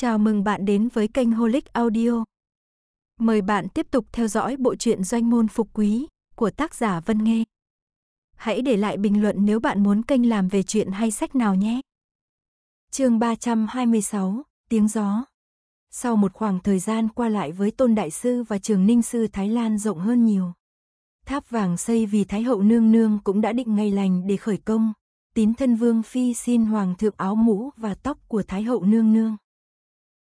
Chào mừng bạn đến với kênh Holic Audio. Mời bạn tiếp tục theo dõi bộ truyện Doanh môn phục quý của tác giả Vân Nghê. Hãy để lại bình luận nếu bạn muốn kênh làm về chuyện hay sách nào nhé. Chương 326: Tiếng gió. Sau một khoảng thời gian qua lại với Tôn đại sư và Trường Ninh sư Thái Lan rộng hơn nhiều. Tháp vàng xây vì Thái hậu nương nương cũng đã định ngày lành để khởi công. Tín thân vương phi xin hoàng thượng áo mũ và tóc của Thái hậu nương nương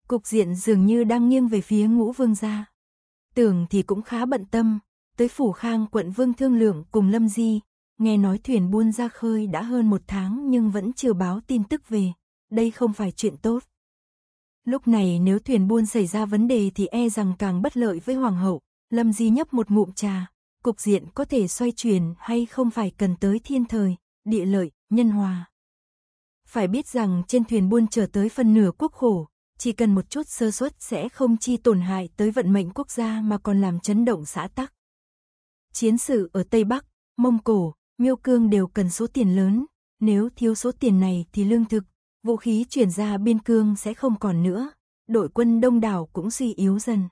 Cục diện dường như đang nghiêng về phía ngũ vương gia. Tưởng thì cũng khá bận tâm, tới phủ khang quận vương thương lượng cùng Lâm Di, nghe nói thuyền buôn ra khơi đã hơn một tháng nhưng vẫn chưa báo tin tức về, đây không phải chuyện tốt. Lúc này nếu thuyền buôn xảy ra vấn đề thì e rằng càng bất lợi với hoàng hậu, Lâm Di nhấp một ngụm trà, cục diện có thể xoay chuyển hay không phải cần tới thiên thời, địa lợi, nhân hòa. Phải biết rằng trên thuyền buôn trở tới phần nửa quốc khổ, chỉ cần một chút sơ suất sẽ không chi tổn hại tới vận mệnh quốc gia mà còn làm chấn động xã tắc. Chiến sự ở Tây Bắc, Mông Cổ, Miêu Cương đều cần số tiền lớn, nếu thiếu số tiền này thì lương thực, vũ khí chuyển ra biên cương sẽ không còn nữa, đội quân đông đảo cũng suy yếu dần.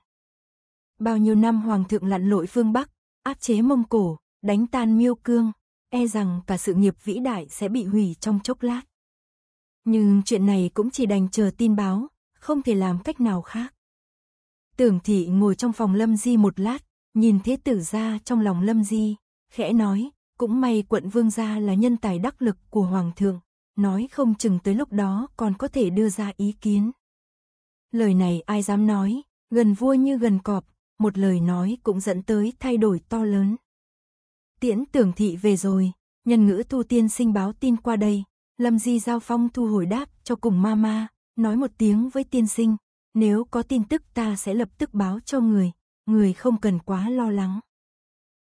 Bao nhiêu năm Hoàng thượng lặn lội phương Bắc, áp chế Mông Cổ, đánh tan Miêu Cương, e rằng cả sự nghiệp vĩ đại sẽ bị hủy trong chốc lát. Nhưng chuyện này cũng chỉ đành chờ tin báo, không thể làm cách nào khác. Tưởng thị ngồi trong phòng Lâm Di một lát, nhìn thế tử ra trong lòng Lâm Di, khẽ nói, cũng may quận vương gia là nhân tài đắc lực của Hoàng thượng, nói không chừng tới lúc đó còn có thể đưa ra ý kiến. Lời này ai dám nói, gần vua như gần cọp, một lời nói cũng dẫn tới thay đổi to lớn. Tiễn tưởng thị về rồi, nhân ngữ thu tiên sinh báo tin qua đây, Lâm Di giao phong thu hồi đáp cho cùng ma ma, nói một tiếng với tiên sinh, nếu có tin tức ta sẽ lập tức báo cho người, người không cần quá lo lắng.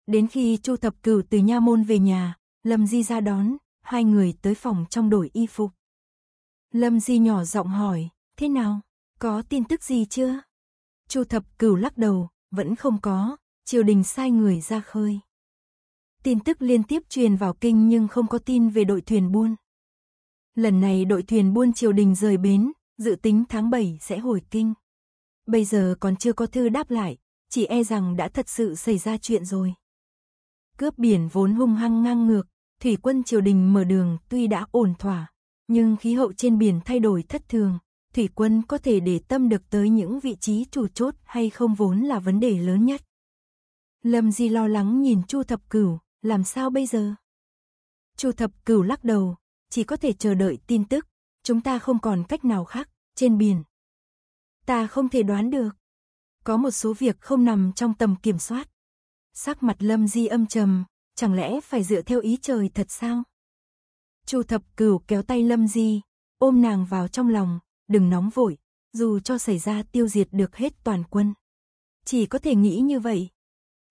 Đến khi Chu Thập Cửu từ nha môn về nhà, Lâm Di ra đón, hai người tới phòng trong đổi y phục. Lâm Di nhỏ giọng hỏi, thế nào, có tin tức gì chưa? Chu Thập Cửu lắc đầu, vẫn không có, triều đình sai người ra khơi. Tin tức liên tiếp truyền vào kinh nhưng không có tin về đội thuyền buôn. Lần này đội thuyền buôn triều đình rời bến, dự tính tháng 7 sẽ hồi kinh. Bây giờ còn chưa có thư đáp lại, chỉ e rằng đã thật sự xảy ra chuyện rồi. Cướp biển vốn hung hăng ngang ngược, thủy quân triều đình mở đường tuy đã ổn thỏa, nhưng khí hậu trên biển thay đổi thất thường, thủy quân có thể để tâm được tới những vị trí chủ chốt hay không vốn là vấn đề lớn nhất. Lâm Di lo lắng nhìn Chu Thập Cửu, làm sao bây giờ? Chu Thập Cửu lắc đầu, chỉ có thể chờ đợi tin tức. Chúng ta không còn cách nào khác, trên biển. Ta không thể đoán được. Có một số việc không nằm trong tầm kiểm soát. Sắc mặt lâm di âm trầm, chẳng lẽ phải dựa theo ý trời thật sao? Chu thập cửu kéo tay lâm di, ôm nàng vào trong lòng, đừng nóng vội, dù cho xảy ra tiêu diệt được hết toàn quân. Chỉ có thể nghĩ như vậy.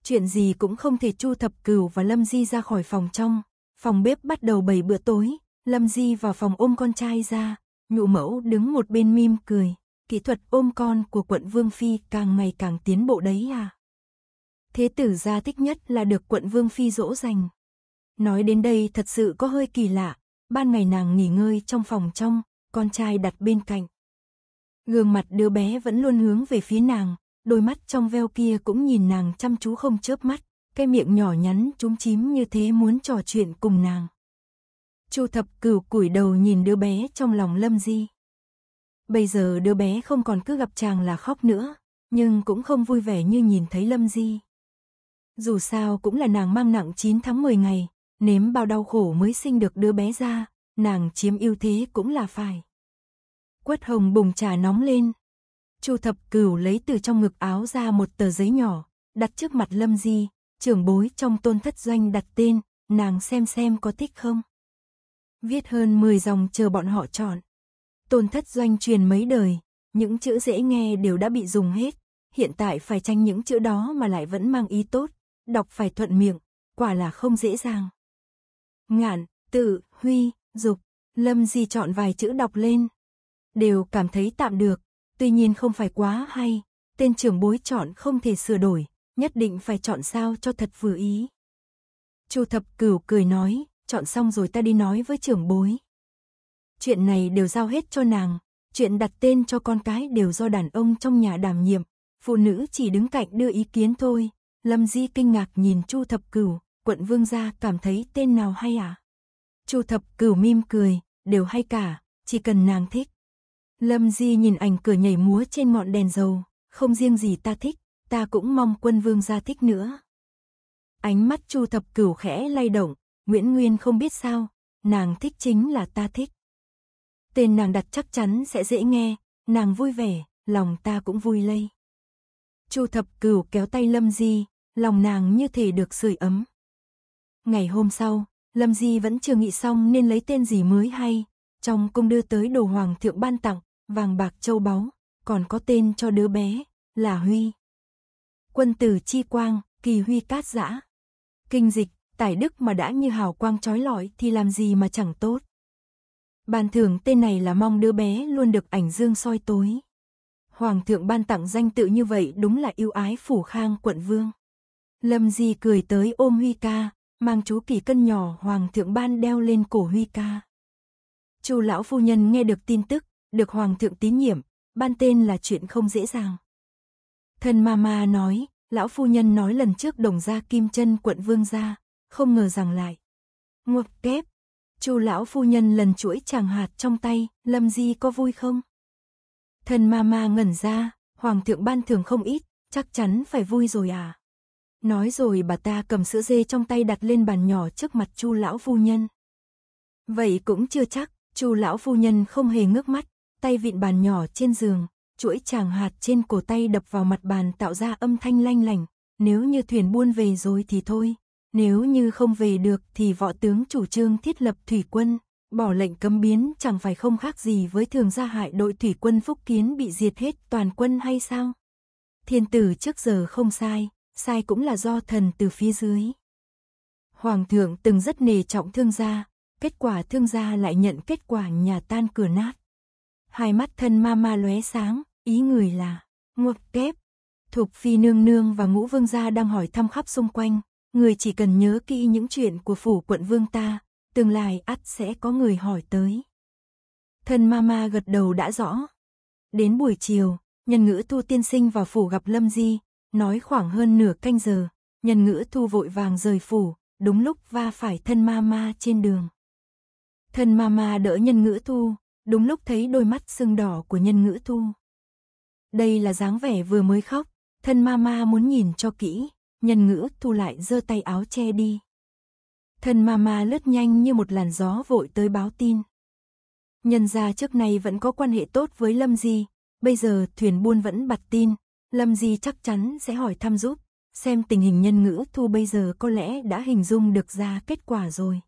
Chuyện gì cũng không thể chu thập cửu và lâm di ra khỏi phòng trong, phòng bếp bắt đầu bày bữa tối, Lâm Di vào phòng ôm con trai ra, nhụ mẫu đứng một bên mim cười, kỹ thuật ôm con của quận Vương Phi càng ngày càng tiến bộ đấy à. Thế tử gia thích nhất là được quận Vương Phi dỗ dành. Nói đến đây thật sự có hơi kỳ lạ, ban ngày nàng nghỉ ngơi trong phòng trong, con trai đặt bên cạnh. Gương mặt đứa bé vẫn luôn hướng về phía nàng, đôi mắt trong veo kia cũng nhìn nàng chăm chú không chớp mắt, cái miệng nhỏ nhắn chúng chím như thế muốn trò chuyện cùng nàng. Chu thập cửu củi đầu nhìn đứa bé trong lòng Lâm Di. Bây giờ đứa bé không còn cứ gặp chàng là khóc nữa, nhưng cũng không vui vẻ như nhìn thấy Lâm Di. Dù sao cũng là nàng mang nặng 9 tháng 10 ngày, nếm bao đau khổ mới sinh được đứa bé ra, nàng chiếm ưu thế cũng là phải. Quất hồng bùng trà nóng lên. Chu thập cửu lấy từ trong ngực áo ra một tờ giấy nhỏ, đặt trước mặt Lâm Di, trưởng bối trong tôn thất doanh đặt tên, nàng xem xem có thích không. Viết hơn 10 dòng chờ bọn họ chọn. Tôn thất doanh truyền mấy đời, những chữ dễ nghe đều đã bị dùng hết. Hiện tại phải tranh những chữ đó mà lại vẫn mang ý tốt, đọc phải thuận miệng, quả là không dễ dàng. Ngạn, tự, huy, dục, lâm di chọn vài chữ đọc lên. Đều cảm thấy tạm được, tuy nhiên không phải quá hay, tên trưởng bối chọn không thể sửa đổi, nhất định phải chọn sao cho thật vừa ý. Chu thập cửu cười nói, chọn xong rồi ta đi nói với trưởng bối. Chuyện này đều giao hết cho nàng, chuyện đặt tên cho con cái đều do đàn ông trong nhà đảm nhiệm, phụ nữ chỉ đứng cạnh đưa ý kiến thôi. Lâm Di kinh ngạc nhìn Chu Thập Cửu, quận vương gia cảm thấy tên nào hay à? Chu Thập Cửu mỉm cười, đều hay cả, chỉ cần nàng thích. Lâm Di nhìn ảnh cửa nhảy múa trên ngọn đèn dầu, không riêng gì ta thích, ta cũng mong quân vương gia thích nữa. Ánh mắt Chu Thập Cửu khẽ lay động, Nguyễn Nguyên không biết sao, nàng thích chính là ta thích. Tên nàng đặt chắc chắn sẽ dễ nghe, nàng vui vẻ, lòng ta cũng vui lây. Chu Thập Cửu kéo tay Lâm Di, lòng nàng như thể được sưởi ấm. Ngày hôm sau, Lâm Di vẫn chưa nghĩ xong nên lấy tên gì mới hay, trong cung đưa tới đồ hoàng thượng ban tặng, vàng bạc châu báu, còn có tên cho đứa bé, là Huy. Quân tử chi quang, kỳ huy cát dã. Kinh dịch tài đức mà đã như hào quang trói lọi thì làm gì mà chẳng tốt. Ban thưởng tên này là mong đứa bé luôn được ảnh dương soi tối. Hoàng thượng ban tặng danh tự như vậy đúng là yêu ái phủ khang quận vương. Lâm Di cười tới ôm Huy ca, mang chú kỳ cân nhỏ hoàng thượng ban đeo lên cổ Huy ca. Chu lão phu nhân nghe được tin tức, được hoàng thượng tín nhiệm, ban tên là chuyện không dễ dàng. Thân mama nói, lão phu nhân nói lần trước đồng gia Kim Chân quận vương gia, không ngờ rằng lại. Ngột kép. Chu lão phu nhân lần chuỗi chàng hạt trong tay, Lâm Di có vui không? Thần ma ma ngẩn ra, hoàng thượng ban thưởng không ít, chắc chắn phải vui rồi à. Nói rồi bà ta cầm sữa dê trong tay đặt lên bàn nhỏ trước mặt Chu lão phu nhân. Vậy cũng chưa chắc, Chu lão phu nhân không hề ngước mắt, tay vịn bàn nhỏ trên giường, chuỗi chàng hạt trên cổ tay đập vào mặt bàn tạo ra âm thanh lanh lành, nếu như thuyền buôn về rồi thì thôi, nếu như không về được thì võ tướng chủ trương thiết lập thủy quân, bỏ lệnh cấm biến chẳng phải không khác gì với thường gia hại đội thủy quân phúc kiến bị diệt hết toàn quân hay sao? Thiên tử trước giờ không sai, sai cũng là do thần từ phía dưới. Hoàng thượng từng rất nề trọng thương gia, kết quả thương gia lại nhận kết quả nhà tan cửa nát. Hai mắt thân ma ma lóe sáng, ý người là, ngược kép. Thục phi nương nương và ngũ vương gia đang hỏi thăm khắp xung quanh, người chỉ cần nhớ kỹ những chuyện của phủ quận vương ta, tương lai ắt sẽ có người hỏi tới. Thân mama gật đầu đã rõ. Đến buổi chiều, nhân ngữ thu tiên sinh vào phủ gặp Lâm Di, nói khoảng hơn nửa canh giờ, nhân ngữ thu vội vàng rời phủ, đúng lúc va phải thân mama trên đường. Thân mama đỡ nhân ngữ thu, đúng lúc thấy đôi mắt sưng đỏ của nhân ngữ thu. Đây là dáng vẻ vừa mới khóc, thân mama muốn nhìn cho kỹ, nhân ngữ thu lại giơ tay áo che đi. Thân mama lướt nhanh như một làn gió vội tới báo tin. Nhân gia trước nay vẫn có quan hệ tốt với Lâm Di, bây giờ thuyền buôn vẫn bật tin, Lâm Di chắc chắn sẽ hỏi thăm giúp, xem tình hình nhân ngữ thu bây giờ có lẽ đã hình dung được ra kết quả rồi.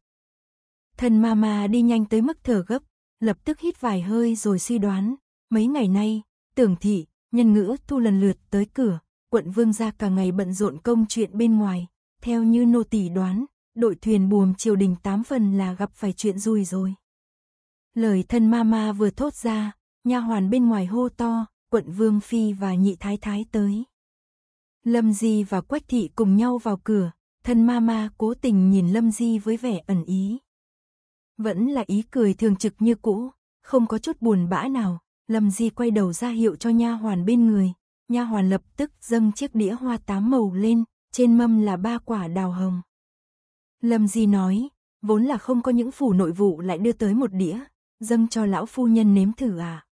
Thân mama đi nhanh tới mức thở gấp, lập tức hít vài hơi rồi suy đoán, mấy ngày nay, tưởng thị, nhân ngữ thu lần lượt tới cửa, quận vương gia cả ngày bận rộn công chuyện bên ngoài, theo như nô tỳ đoán, đội thuyền buồm triều đình tám phần là gặp phải chuyện xui rồi. Lời thân mama vừa thốt ra, nha hoàn bên ngoài hô to, quận vương phi và nhị thái thái tới. Lâm Di và Quách Thị cùng nhau vào cửa, thân mama cố tình nhìn Lâm Di với vẻ ẩn ý. Vẫn là ý cười thường trực như cũ, không có chút buồn bã nào, Lâm Di quay đầu ra hiệu cho nha hoàn bên người, nha hoàn lập tức dâng chiếc đĩa hoa tám màu lên, trên mâm là ba quả đào hồng. Lâm Di nói, vốn là không có những phủ nội vụ lại đưa tới một đĩa, dâng cho lão phu nhân nếm thử à.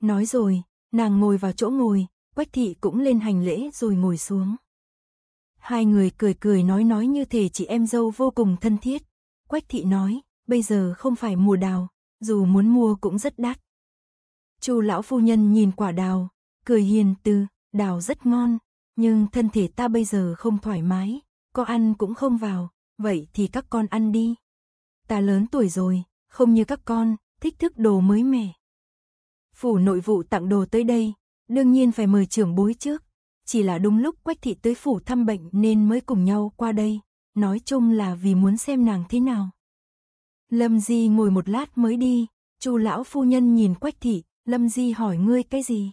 Nói rồi, nàng ngồi vào chỗ ngồi, Quách thị cũng lên hành lễ rồi ngồi xuống. Hai người cười cười nói nói như thể chị em dâu vô cùng thân thiết. Quách thị nói, bây giờ không phải mùa đào, dù muốn mua cũng rất đắt. Chu lão phu nhân nhìn quả đào, cười hiền từ, đào rất ngon, nhưng thân thể ta bây giờ không thoải mái, có ăn cũng không vào, vậy thì các con ăn đi. Ta lớn tuổi rồi, không như các con, thích thức đồ mới mẻ. Phủ nội vụ tặng đồ tới đây, đương nhiên phải mời trưởng bối trước, chỉ là đúng lúc Quách thị tới phủ thăm bệnh nên mới cùng nhau qua đây, nói chung là vì muốn xem nàng thế nào. Lâm Di ngồi một lát mới đi, Chu lão phu nhân nhìn Quách thị, Lâm Di hỏi ngươi cái gì?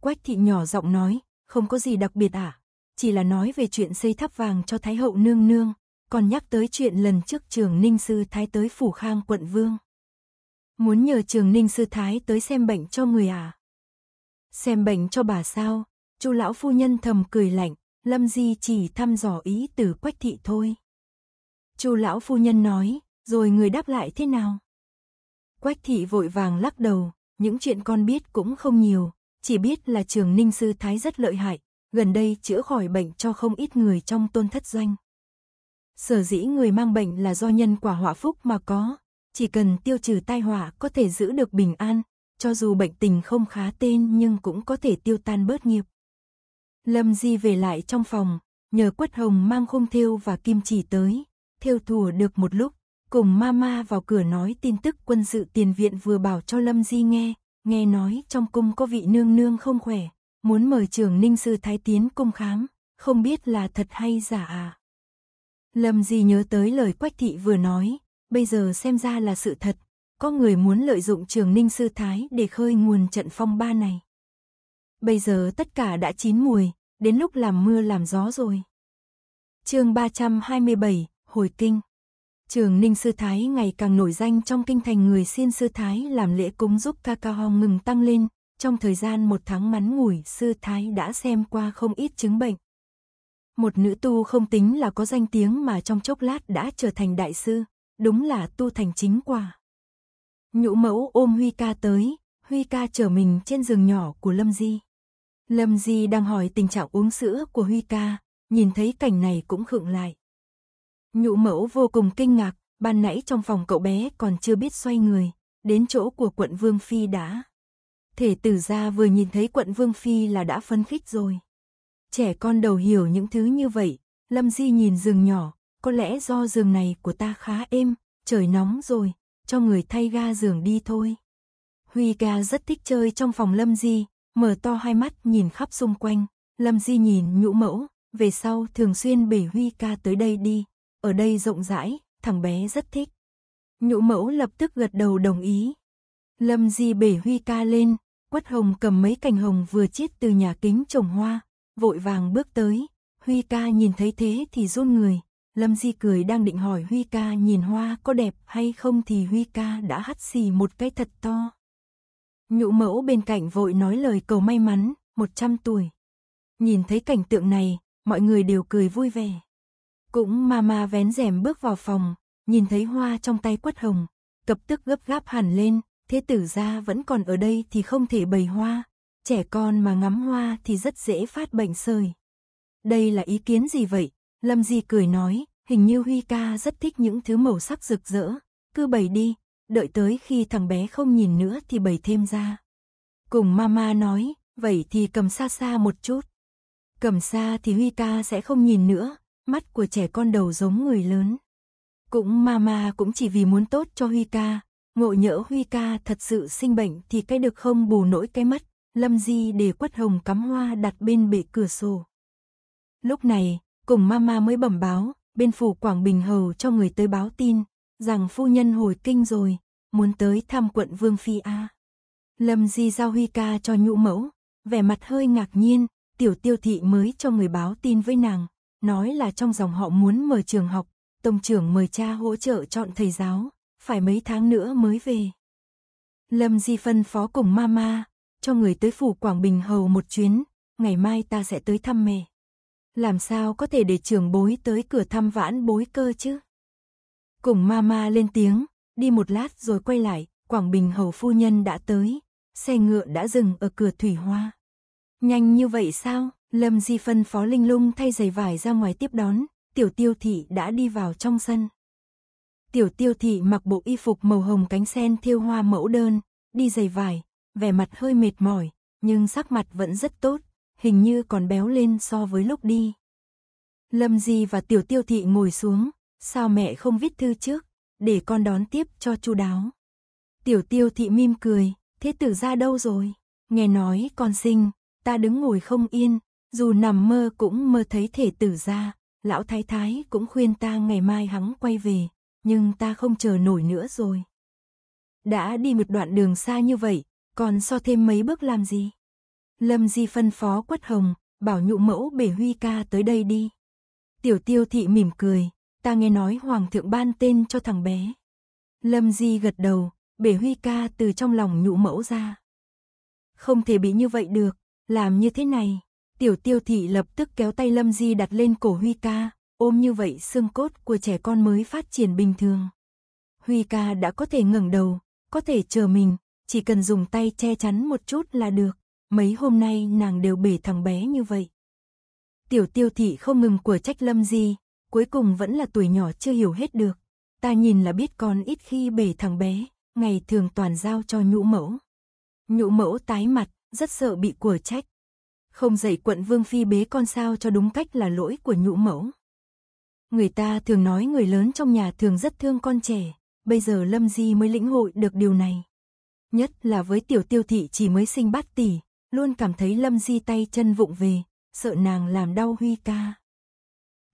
Quách thị nhỏ giọng nói, không có gì đặc biệt à, chỉ là nói về chuyện xây tháp vàng cho Thái hậu nương nương, còn nhắc tới chuyện lần trước trường ninh sư thái tới phủ khang quận vương. Muốn nhờ trường ninh sư thái tới xem bệnh cho người à? Xem bệnh cho bà sao? Chu lão phu nhân thầm cười lạnh, Lâm Di chỉ thăm dò ý từ Quách thị thôi. Chu lão phu nhân nói, rồi người đáp lại thế nào? Quách thị vội vàng lắc đầu, những chuyện con biết cũng không nhiều, chỉ biết là trường ninh sư thái rất lợi hại, gần đây chữa khỏi bệnh cho không ít người trong tôn thất doanh. Sở dĩ người mang bệnh là do nhân quả họa phúc mà có, chỉ cần tiêu trừ tai họa có thể giữ được bình an, cho dù bệnh tình không khá tên nhưng cũng có thể tiêu tan bớt nghiệp. Lâm Di về lại trong phòng, nhờ Quất Hồng mang khung thiêu và kim chỉ tới, thiêu thùa được một lúc, cùng Mama vào cửa nói tin tức quân sự tiền viện vừa bảo cho Lâm Di nghe, Nghe nói trong cung có vị nương nương không khỏe, muốn mời trưởng ninh sư thái tiến cung khám, không biết là thật hay giả à. Lâm Di nhớ tới lời Quách Thị vừa nói, bây giờ xem ra là sự thật, có người muốn lợi dụng trường ninh sư thái để khơi nguồn trận phong ba này. Bây giờ tất cả đã chín mùi, đến lúc làm mưa làm gió rồi. chương 327, Hồi Kinh Trường Ninh Sư Thái ngày càng nổi danh trong kinh thành người xin Sư Thái làm lễ cúng giúp ca cao ngừng tăng lên, trong thời gian một tháng ngắn ngủi Sư Thái đã xem qua không ít chứng bệnh. Một nữ tu không tính là có danh tiếng mà trong chốc lát đã trở thành đại sư, đúng là tu thành chính quả. Nhũ mẫu ôm Huy ca tới, Huy ca chở mình trên giường nhỏ của Lâm Di. Lâm Di đang hỏi tình trạng uống sữa của Huy ca, nhìn thấy cảnh này cũng khựng lại nhũ mẫu vô cùng kinh ngạc, ban nãy trong phòng cậu bé còn chưa biết xoay người, đến chỗ của quận Vương Phi đã. Thể tử gia vừa nhìn thấy quận Vương Phi là đã phấn khích rồi. Trẻ con đầu hiểu những thứ như vậy, Lâm Di nhìn giường nhỏ, có lẽ do giường này của ta khá êm, trời nóng rồi, cho người thay ga giường đi thôi. Huy ca rất thích chơi trong phòng Lâm Di, mở to hai mắt nhìn khắp xung quanh, Lâm Di nhìn nhũ mẫu, về sau thường xuyên bể Huy ca tới đây đi ở đây rộng rãi, thằng bé rất thích. Nhũ mẫu lập tức gật đầu đồng ý. Lâm Di bể huy ca lên, quất hồng cầm mấy cành hồng vừa chiết từ nhà kính trồng hoa, vội vàng bước tới. Huy ca nhìn thấy thế thì run người, Lâm Di cười đang định hỏi Huy ca nhìn hoa có đẹp hay không thì Huy ca đã hắt xì một cái thật to. Nhũ mẫu bên cạnh vội nói lời cầu may mắn, 100 tuổi. Nhìn thấy cảnh tượng này, mọi người đều cười vui vẻ. Cũng mama vén rèm bước vào phòng, nhìn thấy hoa trong tay quất hồng, cập tức gấp gáp hẳn lên, thế tử gia vẫn còn ở đây thì không thể bày hoa, trẻ con mà ngắm hoa thì rất dễ phát bệnh sơi. Đây là ý kiến gì vậy? Lâm Di cười nói, hình như Huy ca rất thích những thứ màu sắc rực rỡ, cứ bày đi, đợi tới khi thằng bé không nhìn nữa thì bày thêm ra. Cùng mama nói, vậy thì cầm xa xa một chút. Cầm xa thì Huy ca sẽ không nhìn nữa, mắt của trẻ con đầu giống người lớn. Cũng mama cũng chỉ vì muốn tốt cho Huy ca, ngộ nhỡ Huy ca thật sự sinh bệnh thì cái được không bù nỗi cái mất, Lâm Di để quất hồng cắm hoa đặt bên bệ cửa sổ. Lúc này, cùng mama mới bẩm báo, bên phủ Quảng Bình Hầu cho người tới báo tin, rằng phu nhân hồi kinh rồi, muốn tới thăm quận Vương Phi A. Lâm Di giao Huy ca cho nhũ mẫu, vẻ mặt hơi ngạc nhiên, tiểu tiêu thị mới cho người báo tin với nàng, nói là trong dòng họ muốn mở trường học, tổng trưởng mời cha hỗ trợ chọn thầy giáo, phải mấy tháng nữa mới về. Lâm Di phân phó cùng mama, cho người tới phủ Quảng Bình hầu một chuyến, ngày mai ta sẽ tới thăm mẹ. Làm sao có thể để trưởng bối tới cửa thăm vãn bối cơ chứ? Cùng mama lên tiếng, đi một lát rồi quay lại, Quảng Bình hầu phu nhân đã tới, xe ngựa đã dừng ở cửa thủy hoa. Nhanh như vậy sao? Lâm Di phân phó Linh Lung thay giày vải ra ngoài tiếp đón, tiểu tiêu thị đã đi vào trong sân. Tiểu tiêu thị mặc bộ y phục màu hồng cánh sen thiêu hoa mẫu đơn, đi giày vải, vẻ mặt hơi mệt mỏi, nhưng sắc mặt vẫn rất tốt, hình như còn béo lên so với lúc đi. Lâm Di và tiểu tiêu thị ngồi xuống, sao mẹ không viết thư trước, để con đón tiếp cho chu đáo. Tiểu tiêu thị mim cười, thế tử ra đâu rồi, nghe nói con sinh, ta đứng ngồi không yên, dù nằm mơ cũng mơ thấy thể tử ra, lão thái thái cũng khuyên ta ngày mai hắn quay về, nhưng ta không chờ nổi nữa rồi. Đã đi một đoạn đường xa như vậy, còn so thêm mấy bước làm gì? Lâm Di phân phó quất hồng, bảo nhụ mẫu bể huy ca tới đây đi. Tiểu tiêu thị mỉm cười, ta nghe nói hoàng thượng ban tên cho thằng bé. Lâm Di gật đầu, bể huy ca từ trong lòng nhụ mẫu ra. Không thể bị như vậy được, làm như thế này, Tiểu tiêu thị lập tức kéo tay Lâm Di đặt lên cổ Huy ca, ôm như vậy xương cốt của trẻ con mới phát triển bình thường. Huy ca đã có thể ngẩng đầu, có thể chờ mình, chỉ cần dùng tay che chắn một chút là được. Mấy hôm nay nàng đều bể thằng bé như vậy. Tiểu tiêu thị không ngừng của trách Lâm Di, cuối cùng vẫn là tuổi nhỏ chưa hiểu hết được. Ta nhìn là biết con ít khi bể thằng bé, ngày thường toàn giao cho nhũ mẫu. Nhũ mẫu tái mặt, rất sợ bị của trách không dạy quận vương phi bế con sao cho đúng cách là lỗi của nhũ mẫu. Người ta thường nói người lớn trong nhà thường rất thương con trẻ, bây giờ Lâm Di mới lĩnh hội được điều này. Nhất là với tiểu tiêu thị chỉ mới sinh bát tỷ, luôn cảm thấy Lâm Di tay chân vụng về, sợ nàng làm đau Huy ca.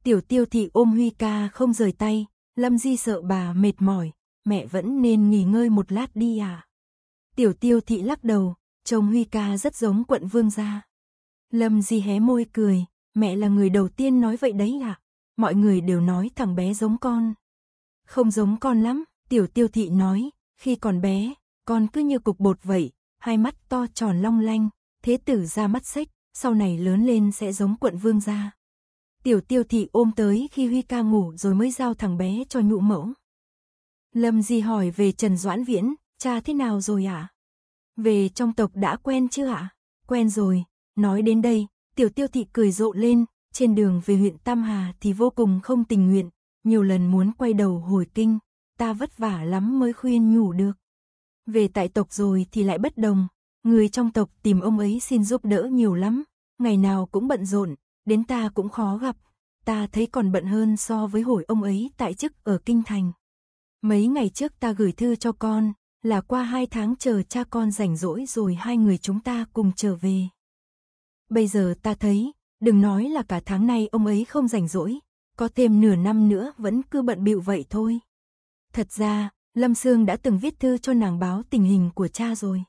Tiểu tiêu thị ôm Huy ca không rời tay, Lâm Di sợ bà mệt mỏi, mẹ vẫn nên nghỉ ngơi một lát đi à. Tiểu tiêu thị lắc đầu, trông Huy ca rất giống quận vương gia. Lâm Di hé môi cười, mẹ là người đầu tiên nói vậy đấy À? Mọi người đều nói thằng bé giống con. Không giống con lắm, tiểu tiêu thị nói, khi còn bé, con cứ như cục bột vậy, hai mắt to tròn long lanh, thế tử ra mắt xếch, sau này lớn lên sẽ giống quận vương gia. Tiểu tiêu thị ôm tới khi Huy ca ngủ rồi mới giao thằng bé cho nhụ mẫu. Lâm Di hỏi về Trần Doãn Viễn, cha thế nào rồi ạ? À? Về trong tộc đã quen chưa ạ? À? Quen rồi, Nói đến đây, tiểu tiêu thị cười rộ lên, trên đường về huyện Tam Hà thì vô cùng không tình nguyện, nhiều lần muốn quay đầu hồi kinh, ta vất vả lắm mới khuyên nhủ được. Về tại tộc rồi thì lại bất đồng, người trong tộc tìm ông ấy xin giúp đỡ nhiều lắm, ngày nào cũng bận rộn, đến ta cũng khó gặp, ta thấy còn bận hơn so với hồi ông ấy tại chức ở Kinh Thành. Mấy ngày trước ta gửi thư cho con, là qua hai tháng chờ cha con rảnh rỗi rồi hai người chúng ta cùng trở về. Bây giờ ta thấy, đừng nói là cả tháng nay ông ấy không rảnh rỗi, có thêm nửa năm nữa vẫn cứ bận bịu vậy thôi. Thật ra, Lâm Sương đã từng viết thư cho nàng báo tình hình của cha rồi.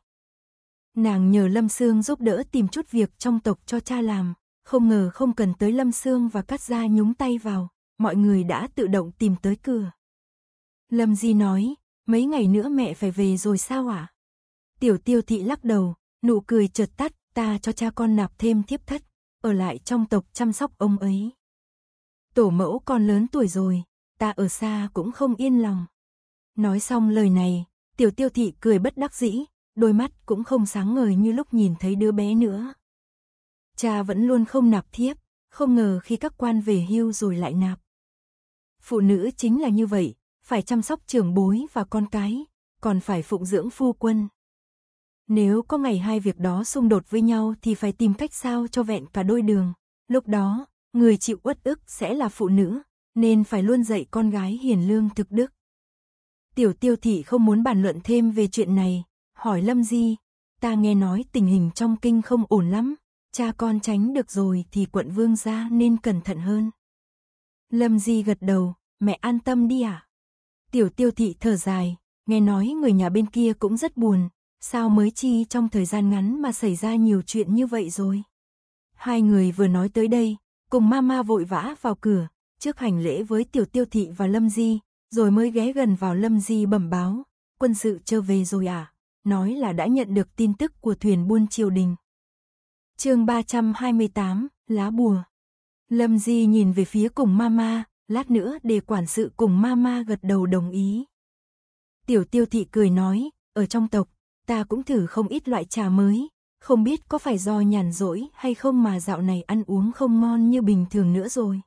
Nàng nhờ Lâm Sương giúp đỡ tìm chút việc trong tộc cho cha làm, không ngờ không cần tới Lâm Sương và cắt Gia nhúng tay vào, mọi người đã tự động tìm tới cửa. Lâm Di nói, mấy ngày nữa mẹ phải về rồi sao ạ? Tiểu tiêu thị lắc đầu, nụ cười chợt tắt, ta cho cha con nạp thêm thiếp thất, ở lại trong tộc chăm sóc ông ấy. Tổ mẫu con lớn tuổi rồi, ta ở xa cũng không yên lòng. Nói xong lời này, tiểu tiêu thị cười bất đắc dĩ, đôi mắt cũng không sáng ngời như lúc nhìn thấy đứa bé nữa. Cha vẫn luôn không nạp thiếp, không ngờ khi các quan về hưu rồi lại nạp. Phụ nữ chính là như vậy, phải chăm sóc trưởng bối và con cái, còn phải phụng dưỡng phu quân. Nếu có ngày hai việc đó xung đột với nhau thì phải tìm cách sao cho vẹn cả đôi đường. Lúc đó, người chịu uất ức sẽ là phụ nữ, nên phải luôn dạy con gái hiền lương thực đức. Tiểu tiêu thị không muốn bàn luận thêm về chuyện này, hỏi Lâm Di, ta nghe nói tình hình trong kinh không ổn lắm, cha con tránh được rồi thì quận vương ra nên cẩn thận hơn. Lâm Di gật đầu, mẹ an tâm đi ạ. Tiểu tiêu thị thở dài, nghe nói người nhà bên kia cũng rất buồn, Sao mới chi trong thời gian ngắn mà xảy ra nhiều chuyện như vậy rồi? Hai người vừa nói tới đây, cùng mama vội vã vào cửa, trước hành lễ với tiểu tiêu thị và Lâm Di, rồi mới ghé gần vào Lâm Di bẩm báo, quân sự trở về rồi à? Nói là đã nhận được tin tức của thuyền buôn triều đình. chương 328, Lá Bùa Lâm Di nhìn về phía cùng mama, lát nữa để quản sự cùng mama gật đầu đồng ý. Tiểu tiêu thị cười nói, ở trong tộc, ta cũng thử không ít loại trà mới, không biết có phải do nhàn rỗi hay không mà dạo này ăn uống không ngon như bình thường nữa rồi.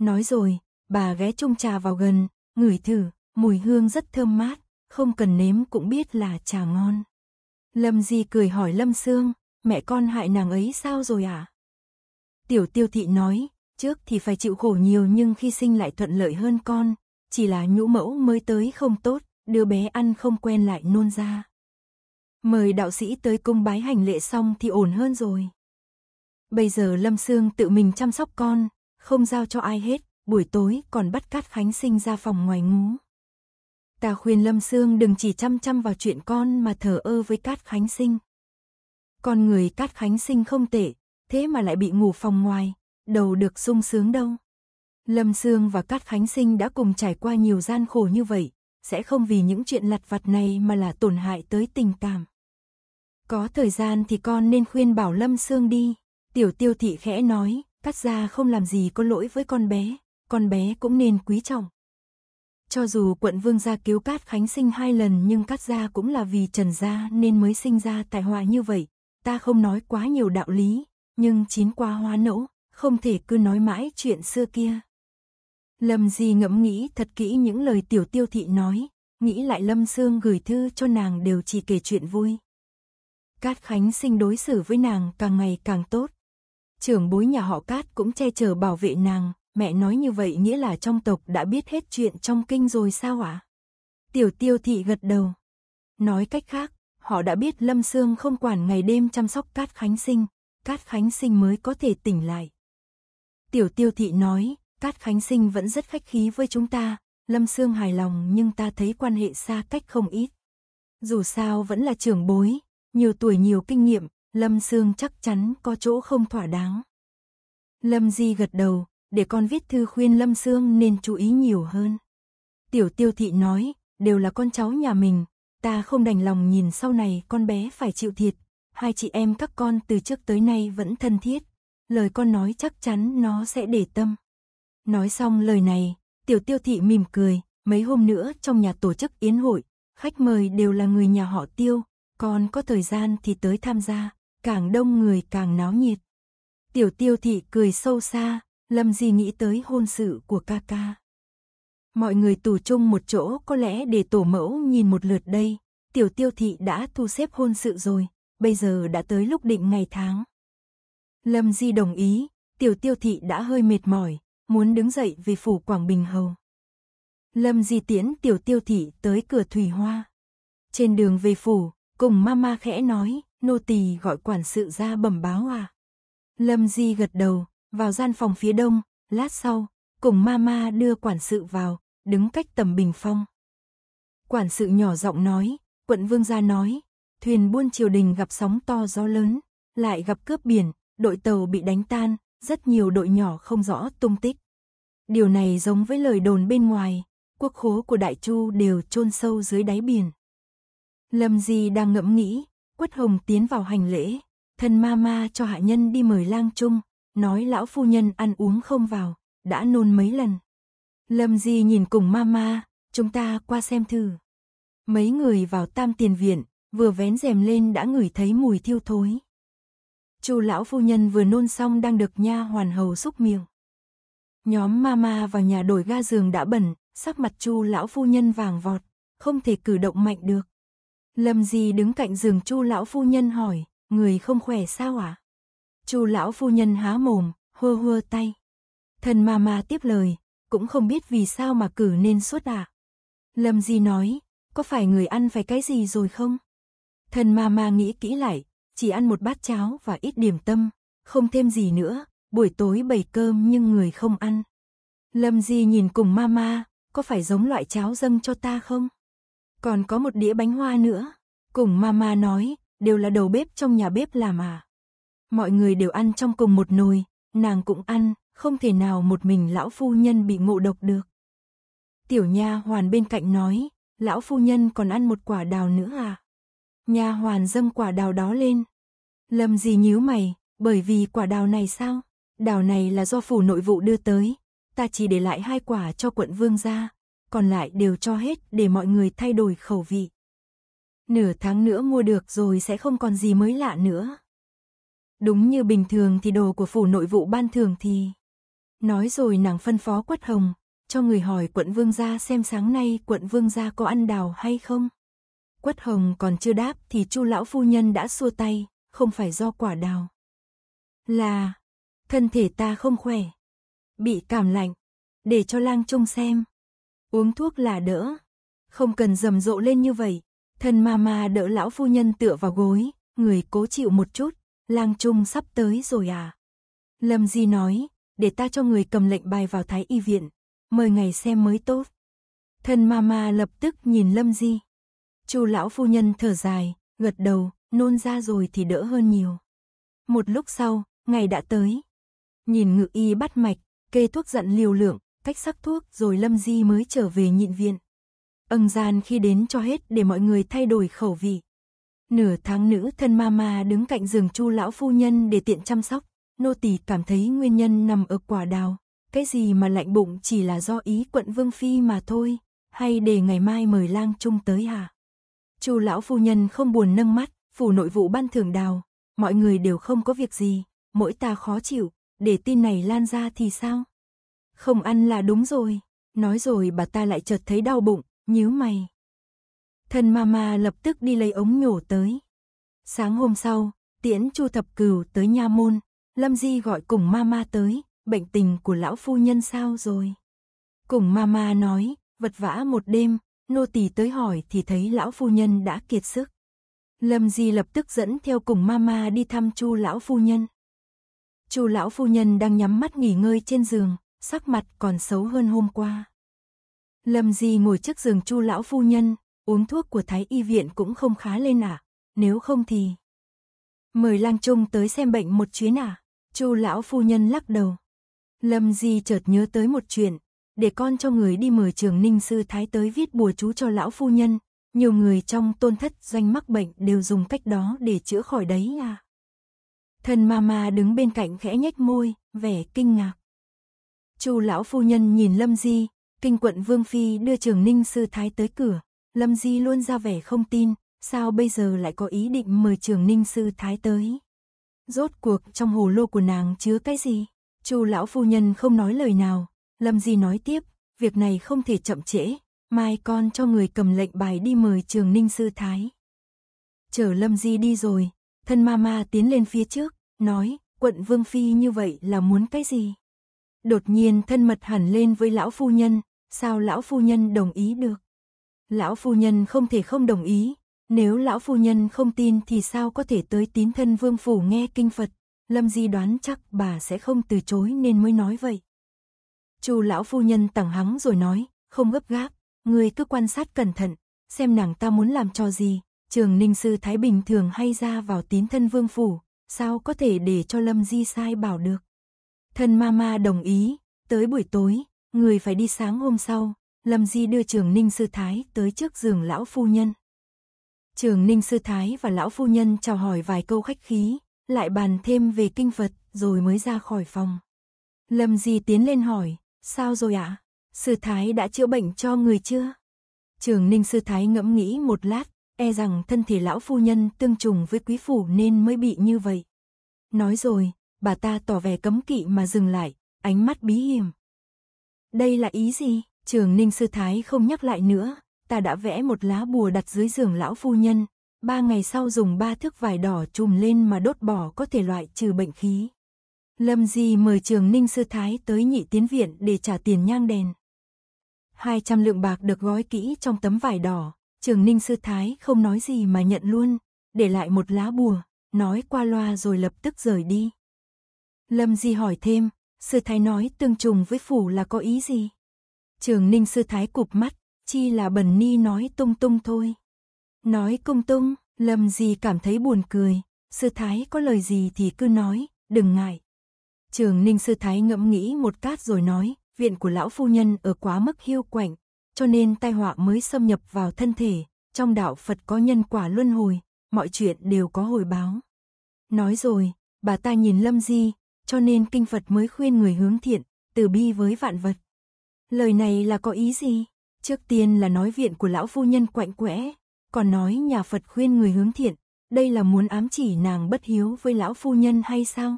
Nói rồi, bà ghé chung trà vào gần, ngửi thử, mùi hương rất thơm mát, không cần nếm cũng biết là trà ngon. Lâm Di cười hỏi Lâm Sương, mẹ con hại nàng ấy sao rồi à? Tiểu tiêu thị nói, trước thì phải chịu khổ nhiều nhưng khi sinh lại thuận lợi hơn con, chỉ là nhũ mẫu mới tới không tốt, đứa bé ăn không quen lại nôn ra. Mời đạo sĩ tới cung bái hành lễ xong thì ổn hơn rồi. Bây giờ Lâm Sương tự mình chăm sóc con, không giao cho ai hết, buổi tối còn bắt Cát Khánh Sinh ra phòng ngoài ngủ. Ta khuyên Lâm Sương đừng chỉ chăm chăm vào chuyện con mà thờ ơ với Cát Khánh Sinh. Con người Cát Khánh Sinh không tệ, thế mà lại bị ngủ phòng ngoài, đầu được sung sướng đâu. Lâm Sương và Cát Khánh Sinh đã cùng trải qua nhiều gian khổ như vậy, sẽ không vì những chuyện lặt vặt này mà là tổn hại tới tình cảm. Có thời gian thì con nên khuyên bảo Lâm Sương đi. Tiểu tiêu thị khẽ nói, cắt ra không làm gì có lỗi với con bé, con bé cũng nên quý trọng. Cho dù quận vương gia cứu Cát Khánh sinh hai lần nhưng Cát gia cũng là vì Trần gia nên mới sinh ra tài họa như vậy. Ta không nói quá nhiều đạo lý, nhưng chín qua hoa nẫu, không thể cứ nói mãi chuyện xưa kia. Lâm Di ngẫm nghĩ thật kỹ những lời tiểu tiêu thị nói, nghĩ lại Lâm Sương gửi thư cho nàng đều chỉ kể chuyện vui. Cát Khánh Sinh đối xử với nàng càng ngày càng tốt. Trưởng bối nhà họ Cát cũng che chở bảo vệ nàng, mẹ nói như vậy nghĩa là trong tộc đã biết hết chuyện trong kinh rồi sao ạ? À? Tiểu tiêu thị gật đầu. Nói cách khác, họ đã biết Lâm Sương không quản ngày đêm chăm sóc Cát Khánh Sinh, Cát Khánh Sinh mới có thể tỉnh lại. Tiểu tiêu thị nói, Cát Khánh Sinh vẫn rất khách khí với chúng ta, Lâm Sương hài lòng nhưng ta thấy quan hệ xa cách không ít. Dù sao vẫn là trưởng bối, nhiều tuổi nhiều kinh nghiệm, Lâm Sương chắc chắn có chỗ không thỏa đáng. Lâm Di gật đầu, để con viết thư khuyên Lâm Sương nên chú ý nhiều hơn. Tiểu tiêu thị nói, đều là con cháu nhà mình, ta không đành lòng nhìn sau này con bé phải chịu thiệt. Hai chị em các con từ trước tới nay vẫn thân thiết, lời con nói chắc chắn nó sẽ để tâm. Nói xong lời này, tiểu tiêu thị mỉm cười, mấy hôm nữa trong nhà tổ chức yến hội, khách mời đều là người nhà họ tiêu, con có thời gian thì tới tham gia, càng đông người càng náo nhiệt. Tiểu tiêu thị cười sâu xa, Lâm Di nghĩ tới hôn sự của ca ca. Mọi người tù chung một chỗ có lẽ để tổ mẫu nhìn một lượt đây, tiểu tiêu thị đã thu xếp hôn sự rồi, bây giờ đã tới lúc định ngày tháng. Lâm Di đồng ý, tiểu tiêu thị đã hơi mệt mỏi, muốn đứng dậy về phủ Quảng Bình Hầu. Lâm Di tiễn tiểu tiêu thị tới cửa Thủy Hoa. Trên đường về phủ, Cùng mama khẽ nói, nô tỳ gọi quản sự ra bẩm báo à. Lâm Di gật đầu, vào gian phòng phía đông, lát sau, cùng mama đưa quản sự vào, đứng cách tầm bình phong. Quản sự nhỏ giọng nói, quận vương gia nói, thuyền buôn triều đình gặp sóng to gió lớn, lại gặp cướp biển, đội tàu bị đánh tan, rất nhiều đội nhỏ không rõ tung tích. Điều này giống với lời đồn bên ngoài, quốc khố của Đại Chu đều chôn sâu dưới đáy biển. Lâm Di đang ngẫm nghĩ, Quất Hồng tiến vào hành lễ, Thần ma ma cho hạ nhân đi mời lang trung, nói lão phu nhân ăn uống không vào, đã nôn mấy lần. Lâm Di nhìn cùng ma ma, chúng ta qua xem thử. Mấy người vào tam tiền viện, vừa vén rèm lên đã ngửi thấy mùi thiêu thối. Chu lão phu nhân vừa nôn xong đang được nha hoàn hầu xúc miệng. Nhóm mama vào nhà đổi ga giường đã bẩn, sắc mặt Chu lão phu nhân vàng vọt, không thể cử động mạnh được. Lâm Di đứng cạnh giường Chu lão phu nhân hỏi, người không khỏe sao ạ? À? Chu lão phu nhân há mồm, hơ hơ tay. Thần ma ma tiếp lời, cũng không biết vì sao mà cử nên suốt ạ. À. Lâm Di nói, có phải người ăn phải cái gì rồi không? Thần ma ma nghĩ kỹ lại, chỉ ăn một bát cháo và ít điểm tâm, không thêm gì nữa, buổi tối bày cơm nhưng người không ăn. Lâm Di nhìn cùng ma ma, có phải giống loại cháo dâng cho ta không? Còn có một đĩa bánh hoa nữa. Cùng mama nói, đều là đầu bếp trong nhà bếp làm à. Mọi người đều ăn trong cùng một nồi, nàng cũng ăn, không thể nào một mình lão phu nhân bị ngộ độc được. Tiểu nha hoàn bên cạnh nói, lão phu nhân còn ăn một quả đào nữa à. Nha hoàn dâng quả đào đó lên. Lâm gì nhíu mày, bởi vì quả đào này sao? Đào này là do phủ nội vụ đưa tới, ta chỉ để lại hai quả cho quận vương gia, còn lại đều cho hết để mọi người thay đổi khẩu vị. Nửa tháng nữa mua được rồi sẽ không còn gì mới lạ nữa. Đúng như bình thường thì đồ của phủ nội vụ ban thường thì... Nói rồi nàng phân phó quất hồng, cho người hỏi quận vương gia xem sáng nay quận vương gia có ăn đào hay không. Quất hồng còn chưa đáp thì chu lão phu nhân đã xua tay, không phải do quả đào. Là, thân thể ta không khỏe, bị cảm lạnh, để cho lang trông xem. Uống thuốc là đỡ. Không cần rầm rộ lên như vậy. Thân mama đỡ lão phu nhân tựa vào gối, người cố chịu một chút, lang trung sắp tới rồi à. Lâm Di nói, để ta cho người cầm lệnh bài vào thái y viện, mời ngày xem mới tốt. Thân mama lập tức nhìn Lâm Di. Chu lão phu nhân thở dài, gật đầu, nôn ra rồi thì đỡ hơn nhiều. Một lúc sau, ngày đã tới. Nhìn ngự y bắt mạch, kê thuốc dặn liều lượng, cách sắc thuốc rồi Lâm Di mới trở về nhịn viện. Ân gian khi đến cho hết để mọi người thay đổi khẩu vị. Nửa tháng nữ thân mama đứng cạnh giường chu lão phu nhân để tiện chăm sóc, nô tỳ cảm thấy nguyên nhân nằm ở quả đào. Cái gì mà lạnh bụng chỉ là do ý quận Vương Phi mà thôi, hay để ngày mai mời lang trung tới hả? chu lão phu nhân không buồn nâng mắt, phủ nội vụ ban thưởng đào, mọi người đều không có việc gì, mỗi ta khó chịu, để tin này lan ra thì sao? Không ăn là đúng rồi. Nói rồi bà ta lại chợt thấy đau bụng, nhíu mày. thần mama lập tức đi lấy ống nhổ tới. Sáng hôm sau, tiễn Chu Thập Cửu tới nha môn, Lâm Di gọi cùng mama tới, bệnh tình của lão phu nhân sao rồi? Cùng mama nói, vật vã một đêm, nô tỳ tới hỏi thì thấy lão phu nhân đã kiệt sức. Lâm Di lập tức dẫn theo cùng mama đi thăm Chu lão phu nhân. Chu lão phu nhân đang nhắm mắt nghỉ ngơi trên giường, sắc mặt còn xấu hơn hôm qua. Lâm Di ngồi trước giường Chu lão phu nhân, uống thuốc của Thái y viện cũng không khá lên à, nếu không thì mời Lang Trung tới xem bệnh một chuyến à? Chu lão phu nhân lắc đầu. Lâm Di chợt nhớ tới một chuyện, để con cho người đi mời trường ninh sư thái tới viết bùa chú cho lão phu nhân, nhiều người trong tôn thất doanh mắc bệnh đều dùng cách đó để chữa khỏi đấy à. Thần ma ma đứng bên cạnh khẽ nhếch môi, vẻ kinh ngạc. Chu lão phu nhân nhìn Lâm Di, kinh quận Vương Phi đưa trường ninh sư thái tới cửa. Lâm Di luôn ra vẻ không tin, sao bây giờ lại có ý định mời trường ninh sư thái tới. Rốt cuộc trong hồ lô của nàng chứa cái gì? Chu lão phu nhân không nói lời nào, Lâm Di nói tiếp, việc này không thể chậm trễ, mai con cho người cầm lệnh bài đi mời trường ninh sư thái. Chờ Lâm Di đi rồi, thân ma ma tiến lên phía trước, nói, quận Vương Phi như vậy là muốn cái gì? Đột nhiên thân mật hẳn lên với lão phu nhân, sao lão phu nhân đồng ý được? Lão phu nhân không thể không đồng ý, nếu lão phu nhân không tin thì sao có thể tới tín thân vương phủ nghe kinh Phật, Lâm Di đoán chắc bà sẽ không từ chối nên mới nói vậy. Chu lão phu nhân tẳng hắng rồi nói, không gấp gáp, người cứ quan sát cẩn thận, xem nàng ta muốn làm cho gì, trường ninh sư Thái Bình thường hay ra vào tín thân vương phủ, sao có thể để cho Lâm Di sai bảo được. Thân mama đồng ý, tới buổi tối, người phải đi sáng hôm sau, Lâm Di đưa Trường Ninh Sư Thái tới trước giường lão phu nhân. Trường Ninh Sư Thái và lão phu nhân chào hỏi vài câu khách khí, lại bàn thêm về kinh Phật rồi mới ra khỏi phòng. Lâm Di tiến lên hỏi, sao rồi ạ? Sư Thái đã chữa bệnh cho người chưa? Trường Ninh Sư Thái ngẫm nghĩ một lát, e rằng thân thể lão phu nhân tương trùng với quý phủ nên mới bị như vậy. Nói rồi, bà ta tỏ vẻ cấm kỵ mà dừng lại, ánh mắt bí hiểm. Đây là ý gì? Trường Ninh Sư Thái không nhắc lại nữa, ta đã vẽ một lá bùa đặt dưới giường lão phu nhân, ba ngày sau dùng ba thước vải đỏ trùm lên mà đốt bỏ có thể loại trừ bệnh khí. Lâm Di mời Trường Ninh Sư Thái tới nhị tiến viện để trả tiền nhang đèn. 200 lượng bạc được gói kỹ trong tấm vải đỏ, Trường Ninh Sư Thái không nói gì mà nhận luôn, để lại một lá bùa, nói qua loa rồi lập tức rời đi. Lâm Di hỏi thêm, sư thái nói tương trùng với phủ là có ý gì? Trường ninh sư thái cụp mắt, chi là bẩn ni nói tung tung thôi. Nói công tung, Lâm Di cảm thấy buồn cười, sư thái có lời gì thì cứ nói, đừng ngại. Trường ninh sư thái ngẫm nghĩ một cát rồi nói, viện của lão phu nhân ở quá mức hiu quạnh, cho nên tai họa mới xâm nhập vào thân thể, trong đạo Phật có nhân quả luân hồi, mọi chuyện đều có hồi báo. Nói rồi, bà ta nhìn Lâm Di, cho nên kinh Phật mới khuyên người hướng thiện, từ bi với vạn vật. Lời này là có ý gì? Trước tiên là nói viện của lão phu nhân quạnh quẽ, còn nói nhà Phật khuyên người hướng thiện, đây là muốn ám chỉ nàng bất hiếu với lão phu nhân hay sao?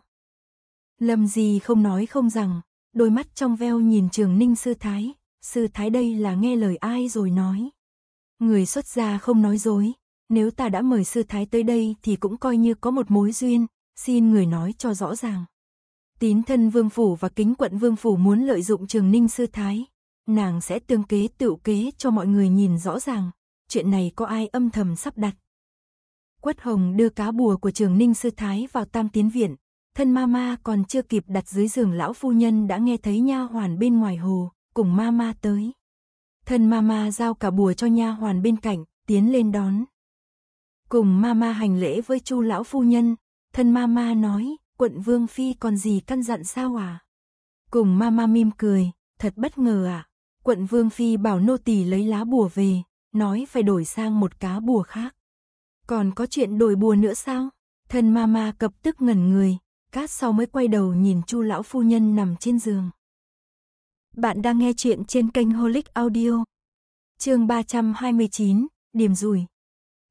Lâm gì không nói không rằng, đôi mắt trong veo nhìn trường ninh sư thái, sư thái đây là nghe lời ai rồi nói. Người xuất gia không nói dối, nếu ta đã mời sư thái tới đây thì cũng coi như có một mối duyên, xin người nói cho rõ ràng. Tín thân vương phủ và kính quận vương phủ muốn lợi dụng trường ninh sư thái. Nàng sẽ tương kế tựu kế cho mọi người nhìn rõ ràng. Chuyện này có ai âm thầm sắp đặt. Quất Hồng đưa cá bùa của trường ninh sư thái vào tam tiến viện. Thân mama còn chưa kịp đặt dưới giường lão phu nhân đã nghe thấy nha hoàn bên ngoài hồ, cùng mama tới. Thân mama giao cả bùa cho nha hoàn bên cạnh, tiến lên đón. Cùng mama hành lễ với chu lão phu nhân, thân mama nói, quận Vương Phi còn gì căn dặn sao à? Cùng mama mim cười, thật bất ngờ à? Quận Vương Phi bảo nô tỳ lấy lá bùa về, nói phải đổi sang một cá bùa khác. Còn có chuyện đổi bùa nữa sao? Thân mama cập tức ngẩn người, cát sau mới quay đầu nhìn chu lão phu nhân nằm trên giường. Bạn đang nghe chuyện trên kênh Holic Audio. Chương 329, điểm rủi.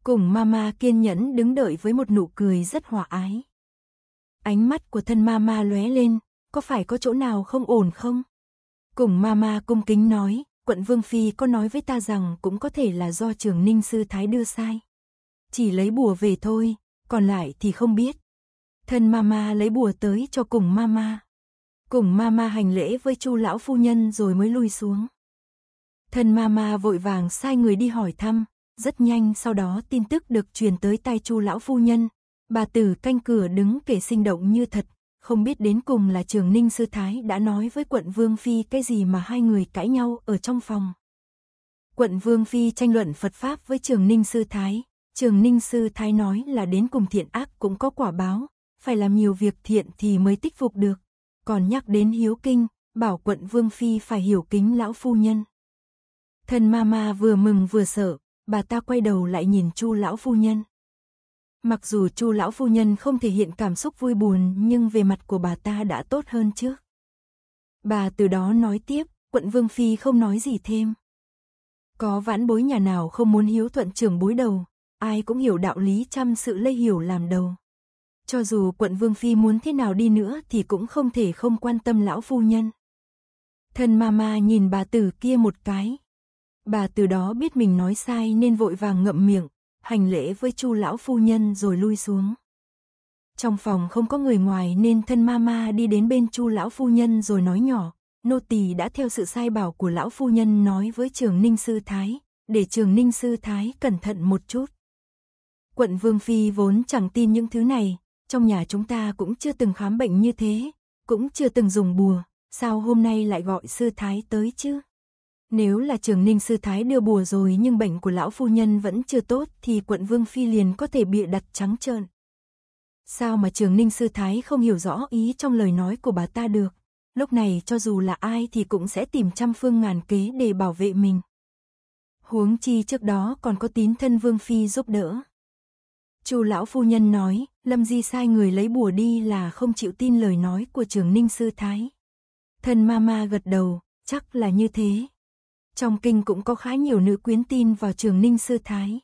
Cùng mama kiên nhẫn đứng đợi với một nụ cười rất hòa ái. Ánh mắt của thân mama lóe lên, có phải có chỗ nào không ổn không? Cùng mama cung kính nói, quận Vương Phi có nói với ta rằng cũng có thể là do trường ninh sư thái đưa sai. Chỉ lấy bùa về thôi, còn lại thì không biết. Thân mama lấy bùa tới cho cùng mama. Cùng mama hành lễ với chu lão phu nhân rồi mới lui xuống. Thân mama vội vàng sai người đi hỏi thăm, rất nhanh sau đó tin tức được truyền tới tai chu lão phu nhân, Bà tử canh cửa đứng kể sinh động như thật, không biết đến cùng là trường ninh sư thái đã nói với quận Vương Phi cái gì mà hai người cãi nhau ở trong phòng. Quận Vương Phi tranh luận Phật Pháp với trường ninh sư thái, trường ninh sư thái nói là đến cùng thiện ác cũng có quả báo, phải làm nhiều việc thiện thì mới tích phục được. Còn nhắc đến hiếu kinh, bảo quận Vương Phi phải hiểu kính lão phu nhân. Thần ma ma vừa mừng vừa sợ, bà ta quay đầu lại nhìn chu lão phu nhân. Mặc dù Chu lão phu nhân không thể hiện cảm xúc vui buồn, nhưng về mặt của bà ta đã tốt hơn trước. Bà từ đó nói tiếp, quận Vương Phi không nói gì thêm. Có vãn bối nhà nào không muốn hiếu thuận trưởng bối đầu, ai cũng hiểu đạo lý chăm sự lây hiểu làm đầu. Cho dù quận Vương Phi muốn thế nào đi nữa thì cũng không thể không quan tâm lão phu nhân. Thân mama nhìn bà tử kia một cái. Bà từ đó biết mình nói sai nên vội vàng ngậm miệng, hành lễ với chu lão phu nhân rồi lui xuống. Trong phòng không có người ngoài nên thân mama đi đến bên chu lão phu nhân rồi nói nhỏ, nô tỳ đã theo sự sai bảo của lão phu nhân nói với trường ninh sư thái, để trường ninh sư thái cẩn thận một chút. Quận Vương Phi vốn chẳng tin những thứ này, trong nhà chúng ta cũng chưa từng khám bệnh như thế, cũng chưa từng dùng bùa, sao hôm nay lại gọi sư thái tới chứ? Nếu là trường ninh sư thái đưa bùa rồi nhưng bệnh của lão phu nhân vẫn chưa tốt thì quận Vương Phi liền có thể bịa đặt trắng trợn. Sao mà trường ninh sư thái không hiểu rõ ý trong lời nói của bà ta được. Lúc này cho dù là ai thì cũng sẽ tìm trăm phương ngàn kế để bảo vệ mình. Huống chi trước đó còn có tín thân Vương Phi giúp đỡ. Chu lão phu nhân nói, Lâm Di sai người lấy bùa đi là không chịu tin lời nói của trường ninh sư thái. Thân ma ma gật đầu, chắc là như thế trong kinh cũng có khá nhiều nữ quyến tin vào trường Ninh Sư Thái.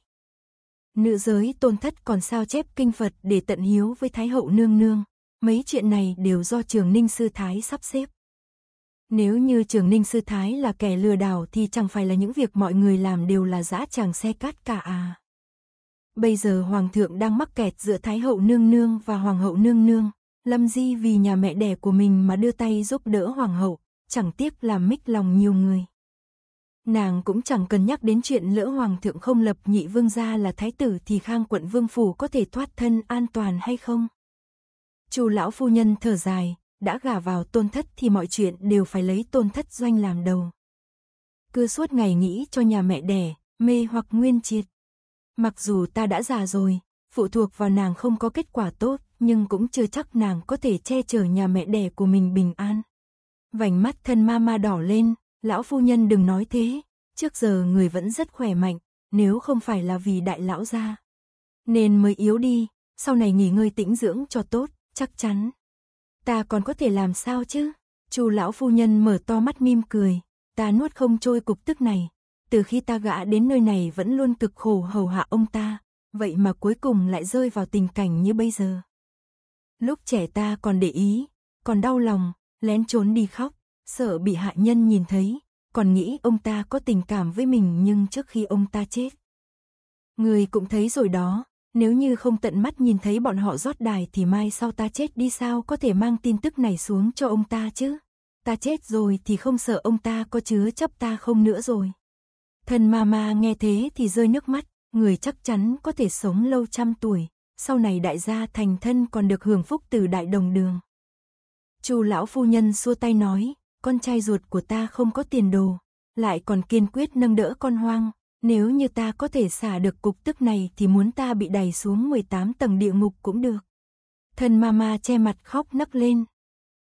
Nữ giới tôn thất còn sao chép kinh Phật để tận hiếu với Thái hậu nương nương, mấy chuyện này đều do trường Ninh Sư Thái sắp xếp. Nếu như trường Ninh Sư Thái là kẻ lừa đảo thì chẳng phải là những việc mọi người làm đều là dã tràng xe cát cả à. Bây giờ Hoàng thượng đang mắc kẹt giữa Thái hậu nương nương và Hoàng hậu nương nương, Lâm Di vì nhà mẹ đẻ của mình mà đưa tay giúp đỡ Hoàng hậu, chẳng tiếc làm mích lòng nhiều người. Nàng cũng chẳng cần nhắc đến chuyện lỡ hoàng thượng không lập nhị vương gia là thái tử thì khang quận vương phủ có thể thoát thân an toàn hay không. Chu lão phu nhân thở dài, đã gả vào tôn thất thì mọi chuyện đều phải lấy tôn thất doanh làm đầu. Cứ suốt ngày nghĩ cho nhà mẹ đẻ, mê hoặc nguyên triệt. Mặc dù ta đã già rồi, phụ thuộc vào nàng không có kết quả tốt, nhưng cũng chưa chắc nàng có thể che chở nhà mẹ đẻ của mình bình an. Vành mắt thân ma ma đỏ lên, Lão phu nhân đừng nói thế, trước giờ người vẫn rất khỏe mạnh, nếu không phải là vì đại lão gia. Nên mới yếu đi, sau này nghỉ ngơi tĩnh dưỡng cho tốt, chắc chắn. Ta còn có thể làm sao chứ? Chu lão phu nhân mở to mắt mim cười, ta nuốt không trôi cục tức này. Từ khi ta gã đến nơi này vẫn luôn cực khổ hầu hạ ông ta, vậy mà cuối cùng lại rơi vào tình cảnh như bây giờ. Lúc trẻ ta còn để ý, còn đau lòng, lén trốn đi khóc sợ bị hạ nhân nhìn thấy, còn nghĩ ông ta có tình cảm với mình nhưng trước khi ông ta chết. Người cũng thấy rồi đó, nếu như không tận mắt nhìn thấy bọn họ rót đài thì mai sau ta chết đi sao có thể mang tin tức này xuống cho ông ta chứ. Ta chết rồi thì không sợ ông ta có chứa chấp ta không nữa rồi. Thần mama nghe thế thì rơi nước mắt, người chắc chắn có thể sống lâu trăm tuổi, sau này đại gia thành thân còn được hưởng phúc từ đại đồng đường. Chu lão phu nhân xua tay nói, con trai ruột của ta không có tiền đồ, lại còn kiên quyết nâng đỡ con hoang, nếu như ta có thể xả được cục tức này thì muốn ta bị đẩy xuống 18 tầng địa ngục cũng được. Thân mama che mặt khóc nấc lên.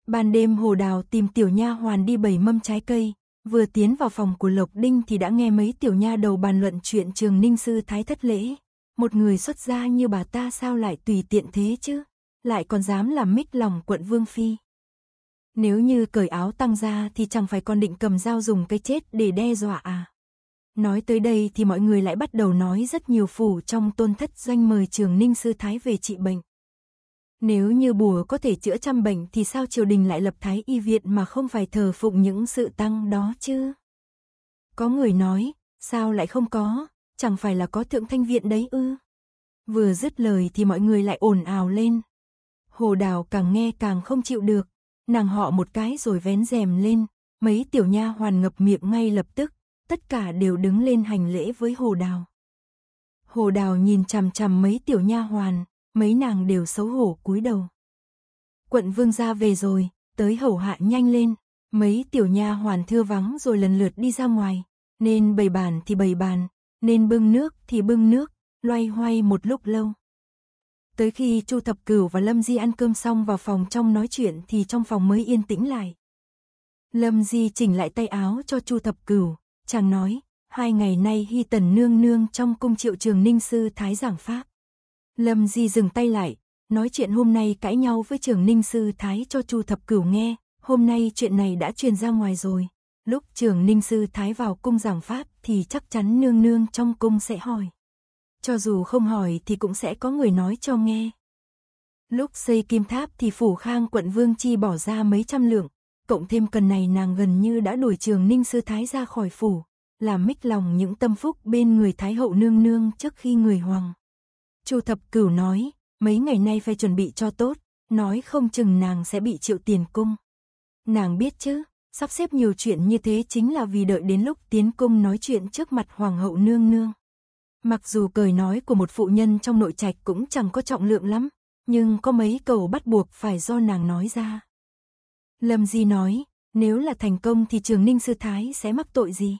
Ban đêm Hồ Đào tìm tiểu nha hoàn đi bày mâm trái cây, vừa tiến vào phòng của Lộc Đinh thì đã nghe mấy tiểu nha đầu bàn luận chuyện trường ninh sư thái thất lễ. Một người xuất gia như bà ta sao lại tùy tiện thế chứ, lại còn dám làm mít lòng quận Vương Phi. Nếu như cởi áo tăng ra thì chẳng phải con định cầm dao dùng cái chết để đe dọa à. Nói tới đây thì mọi người lại bắt đầu nói rất nhiều phủ trong tôn thất doanh mời trường ninh sư thái về trị bệnh. Nếu như bùa có thể chữa trăm bệnh thì sao triều đình lại lập thái y viện mà không phải thờ phụng những sự tăng đó chứ? Có người nói, sao lại không có, chẳng phải là có thượng thanh viện đấy ư? Vừa dứt lời thì mọi người lại ồn ào lên. Hồ Đào càng nghe càng không chịu được, Nàng họ một cái rồi vén rèm lên, mấy tiểu nha hoàn ngập miệng ngay lập tức, tất cả đều đứng lên hành lễ với Hồ Đào. Hồ Đào nhìn chằm chằm mấy tiểu nha hoàn, mấy nàng đều xấu hổ cúi đầu. Quận vương ra về rồi, tới hầu hạ nhanh lên, mấy tiểu nha hoàn thưa vắng rồi lần lượt đi ra ngoài, nên bày bàn thì bày bàn, nên bưng nước thì bưng nước, loay hoay một lúc lâu. Tới khi Chu Thập Cửu và Lâm Di ăn cơm xong vào phòng trong nói chuyện thì trong phòng mới yên tĩnh lại. Lâm Di chỉnh lại tay áo cho Chu Thập Cửu, chàng nói, hai ngày nay Hy Tần nương nương trong cung triệu trường ninh sư Thái giảng Pháp. Lâm Di dừng tay lại, nói chuyện hôm nay cãi nhau với trường ninh sư Thái cho Chu Thập Cửu nghe, hôm nay chuyện này đã truyền ra ngoài rồi. Lúc trường ninh sư Thái vào cung giảng Pháp thì chắc chắn nương nương trong cung sẽ hỏi cho dù không hỏi thì cũng sẽ có người nói cho nghe. Lúc xây kim tháp thì phủ khang quận Vương Chi bỏ ra mấy trăm lượng, cộng thêm cần này nàng gần như đã đuổi trường ninh sư thái ra khỏi phủ, làm mích lòng những tâm phúc bên người thái hậu nương nương trước khi người hoàng. Chu thập cửu nói, mấy ngày nay phải chuẩn bị cho tốt, nói không chừng nàng sẽ bị triệu tiền cung. Nàng biết chứ, sắp xếp nhiều chuyện như thế chính là vì đợi đến lúc tiến cung nói chuyện trước mặt hoàng hậu nương nương. Mặc dù cười nói của một phụ nhân trong nội trạch cũng chẳng có trọng lượng lắm, nhưng có mấy cầu bắt buộc phải do nàng nói ra. Lâm Di nói, nếu là thành công thì Trường Ninh Sư Thái sẽ mắc tội gì?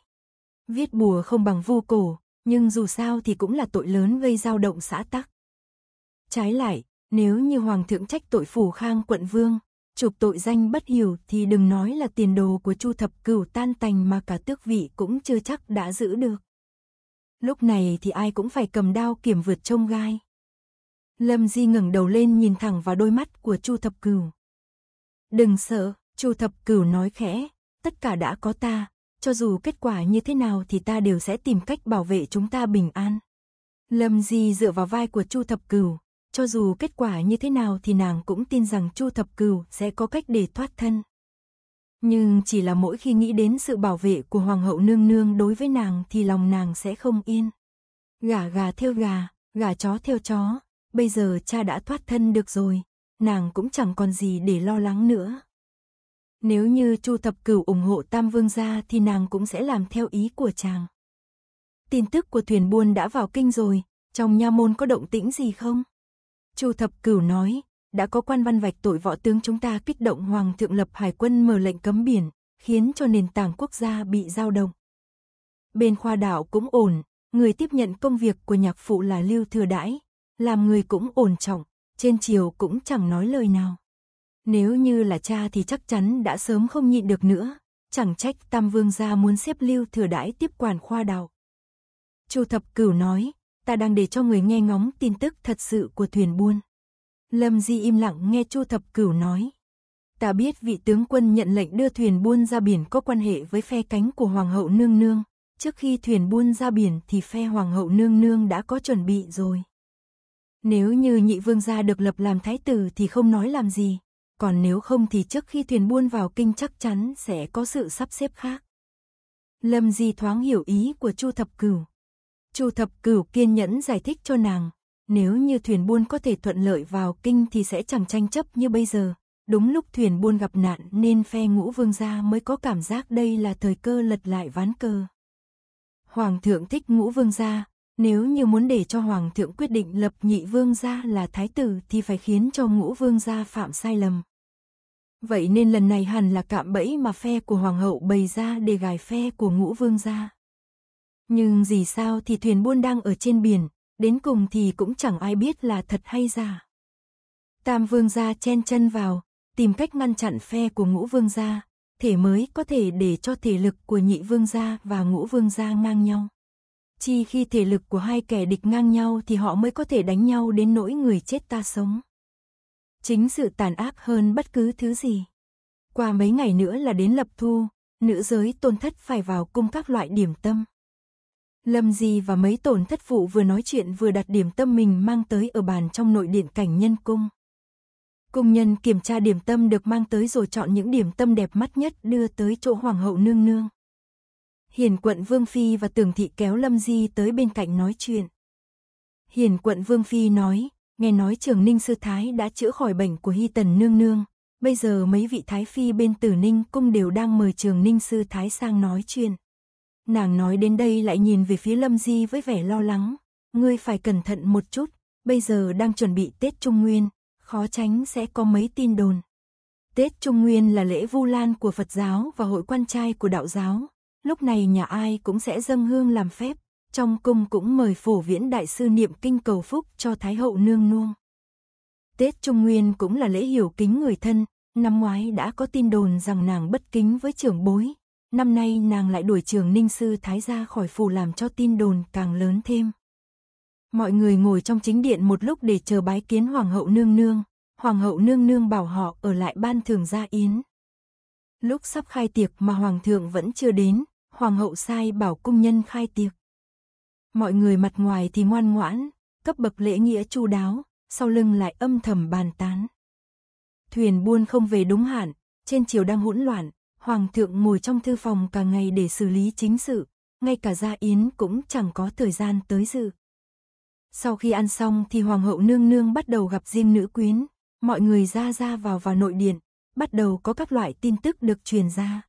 Viết bùa không bằng vu cổ, nhưng dù sao thì cũng là tội lớn gây dao động xã tắc. Trái lại, nếu như Hoàng thượng trách tội phủ khang quận vương, chụp tội danh bất hiểu thì đừng nói là tiền đồ của Chu Thập Cửu tan tành mà cả tước vị cũng chưa chắc đã giữ được lúc này thì ai cũng phải cầm đao kiểm vượt trông gai. Lâm Di ngẩng đầu lên nhìn thẳng vào đôi mắt của Chu Thập Cửu. "Đừng sợ," Chu Thập Cửu nói khẽ, "tất cả đã có ta, cho dù kết quả như thế nào thì ta đều sẽ tìm cách bảo vệ chúng ta bình an." Lâm Di dựa vào vai của Chu Thập Cửu, cho dù kết quả như thế nào thì nàng cũng tin rằng Chu Thập Cửu sẽ có cách để thoát thân. Nhưng chỉ là mỗi khi nghĩ đến sự bảo vệ của Hoàng hậu nương nương đối với nàng thì lòng nàng sẽ không yên. Gà gà theo gà, gà chó theo chó, bây giờ cha đã thoát thân được rồi, nàng cũng chẳng còn gì để lo lắng nữa. Nếu như Chu Thập Cửu ủng hộ Tam Vương gia thì nàng cũng sẽ làm theo ý của chàng. Tin tức của thuyền buôn đã vào kinh rồi, trong nha môn có động tĩnh gì không? Chu Thập Cửu nói, đã có quan văn vạch tội võ tướng chúng ta kích động hoàng thượng lập hải quân mở lệnh cấm biển, khiến cho nền tảng quốc gia bị giao động. Bên khoa đạo cũng ổn, người tiếp nhận công việc của nhạc phụ là Lưu Thừa Đãi, làm người cũng ổn trọng, trên chiều cũng chẳng nói lời nào. Nếu như là cha thì chắc chắn đã sớm không nhịn được nữa, chẳng trách Tam Vương gia muốn xếp Lưu Thừa Đãi tiếp quản khoa đạo Chu Thập Cửu nói, ta đang để cho người nghe ngóng tin tức thật sự của thuyền buôn. Lâm Di im lặng nghe Chu Thập Cửu nói. Ta biết vị tướng quân nhận lệnh đưa thuyền buôn ra biển có quan hệ với phe cánh của Hoàng hậu Nương Nương. Trước khi thuyền buôn ra biển thì phe Hoàng hậu Nương Nương đã có chuẩn bị rồi. Nếu như nhị vương gia được lập làm thái tử thì không nói làm gì. Còn nếu không thì trước khi thuyền buôn vào kinh chắc chắn sẽ có sự sắp xếp khác. Lâm Di thoáng hiểu ý của Chu Thập Cửu. Chu Thập Cửu kiên nhẫn giải thích cho nàng, nếu như thuyền buôn có thể thuận lợi vào kinh thì sẽ chẳng tranh chấp như bây giờ. Đúng lúc thuyền buôn gặp nạn nên phe ngũ vương gia mới có cảm giác đây là thời cơ lật lại ván cơ. Hoàng thượng thích ngũ vương gia, nếu như muốn để cho hoàng thượng quyết định lập nhị vương gia là thái tử thì phải khiến cho ngũ vương gia phạm sai lầm. Vậy nên lần này hẳn là cạm bẫy mà phe của hoàng hậu bày ra để gài phe của ngũ vương gia. Nhưng gì sao thì thuyền buôn đang ở trên biển, Đến cùng thì cũng chẳng ai biết là thật hay giả. Tam vương gia chen chân vào, tìm cách ngăn chặn phe của ngũ vương gia, thể mới có thể để cho thể lực của nhị vương gia và ngũ vương gia ngang nhau. Chỉ khi thể lực của hai kẻ địch ngang nhau thì họ mới có thể đánh nhau đến nỗi người chết ta sống. Chính sự tàn ác hơn bất cứ thứ gì. Qua mấy ngày nữa là đến lập thu, nữ giới tôn thất phải vào cung các loại điểm tâm. Lâm Di và mấy tổn thất vụ vừa nói chuyện vừa đặt điểm tâm mình mang tới ở bàn trong nội điện cảnh nhân cung. Cung nhân kiểm tra điểm tâm được mang tới rồi chọn những điểm tâm đẹp mắt nhất đưa tới chỗ hoàng hậu nương nương. Hiền quận Vương Phi và Tường Thị kéo Lâm Di tới bên cạnh nói chuyện. Hiền quận Vương Phi nói, nghe nói trường Ninh Sư Thái đã chữa khỏi bệnh của Hy Tần Nương Nương. Bây giờ mấy vị Thái Phi bên Tử Ninh cung đều đang mời trường Ninh Sư Thái sang nói chuyện. Nàng nói đến đây lại nhìn về phía Lâm Di với vẻ lo lắng. Ngươi phải cẩn thận một chút, bây giờ đang chuẩn bị Tết Trung Nguyên, khó tránh sẽ có mấy tin đồn. Tết Trung Nguyên là lễ vu lan của Phật giáo và hội quan trai của đạo giáo. Lúc này nhà ai cũng sẽ dâng hương làm phép, trong cung cũng mời phổ viễn đại sư niệm kinh cầu phúc cho Thái hậu nương nuông. Tết Trung Nguyên cũng là lễ hiểu kính người thân, năm ngoái đã có tin đồn rằng nàng bất kính với trưởng bối, năm nay nàng lại đuổi trường ninh sư thái ra khỏi phủ làm cho tin đồn càng lớn thêm. Mọi người ngồi trong chính điện một lúc để chờ bái kiến hoàng hậu nương nương, hoàng hậu nương nương bảo họ ở lại ban thường gia yến. Lúc sắp khai tiệc mà hoàng thượng vẫn chưa đến, hoàng hậu sai bảo cung nhân khai tiệc. Mọi người mặt ngoài thì ngoan ngoãn, cấp bậc lễ nghĩa chu đáo, sau lưng lại âm thầm bàn tán. Thuyền buôn không về đúng hạn, trên chiều đang hỗn loạn, Hoàng thượng ngồi trong thư phòng cả ngày để xử lý chính sự, ngay cả gia yến cũng chẳng có thời gian tới dự. Sau khi ăn xong thì hoàng hậu nương nương bắt đầu gặp riêng nữ quyến, mọi người ra ra vào vào nội điện, bắt đầu có các loại tin tức được truyền ra.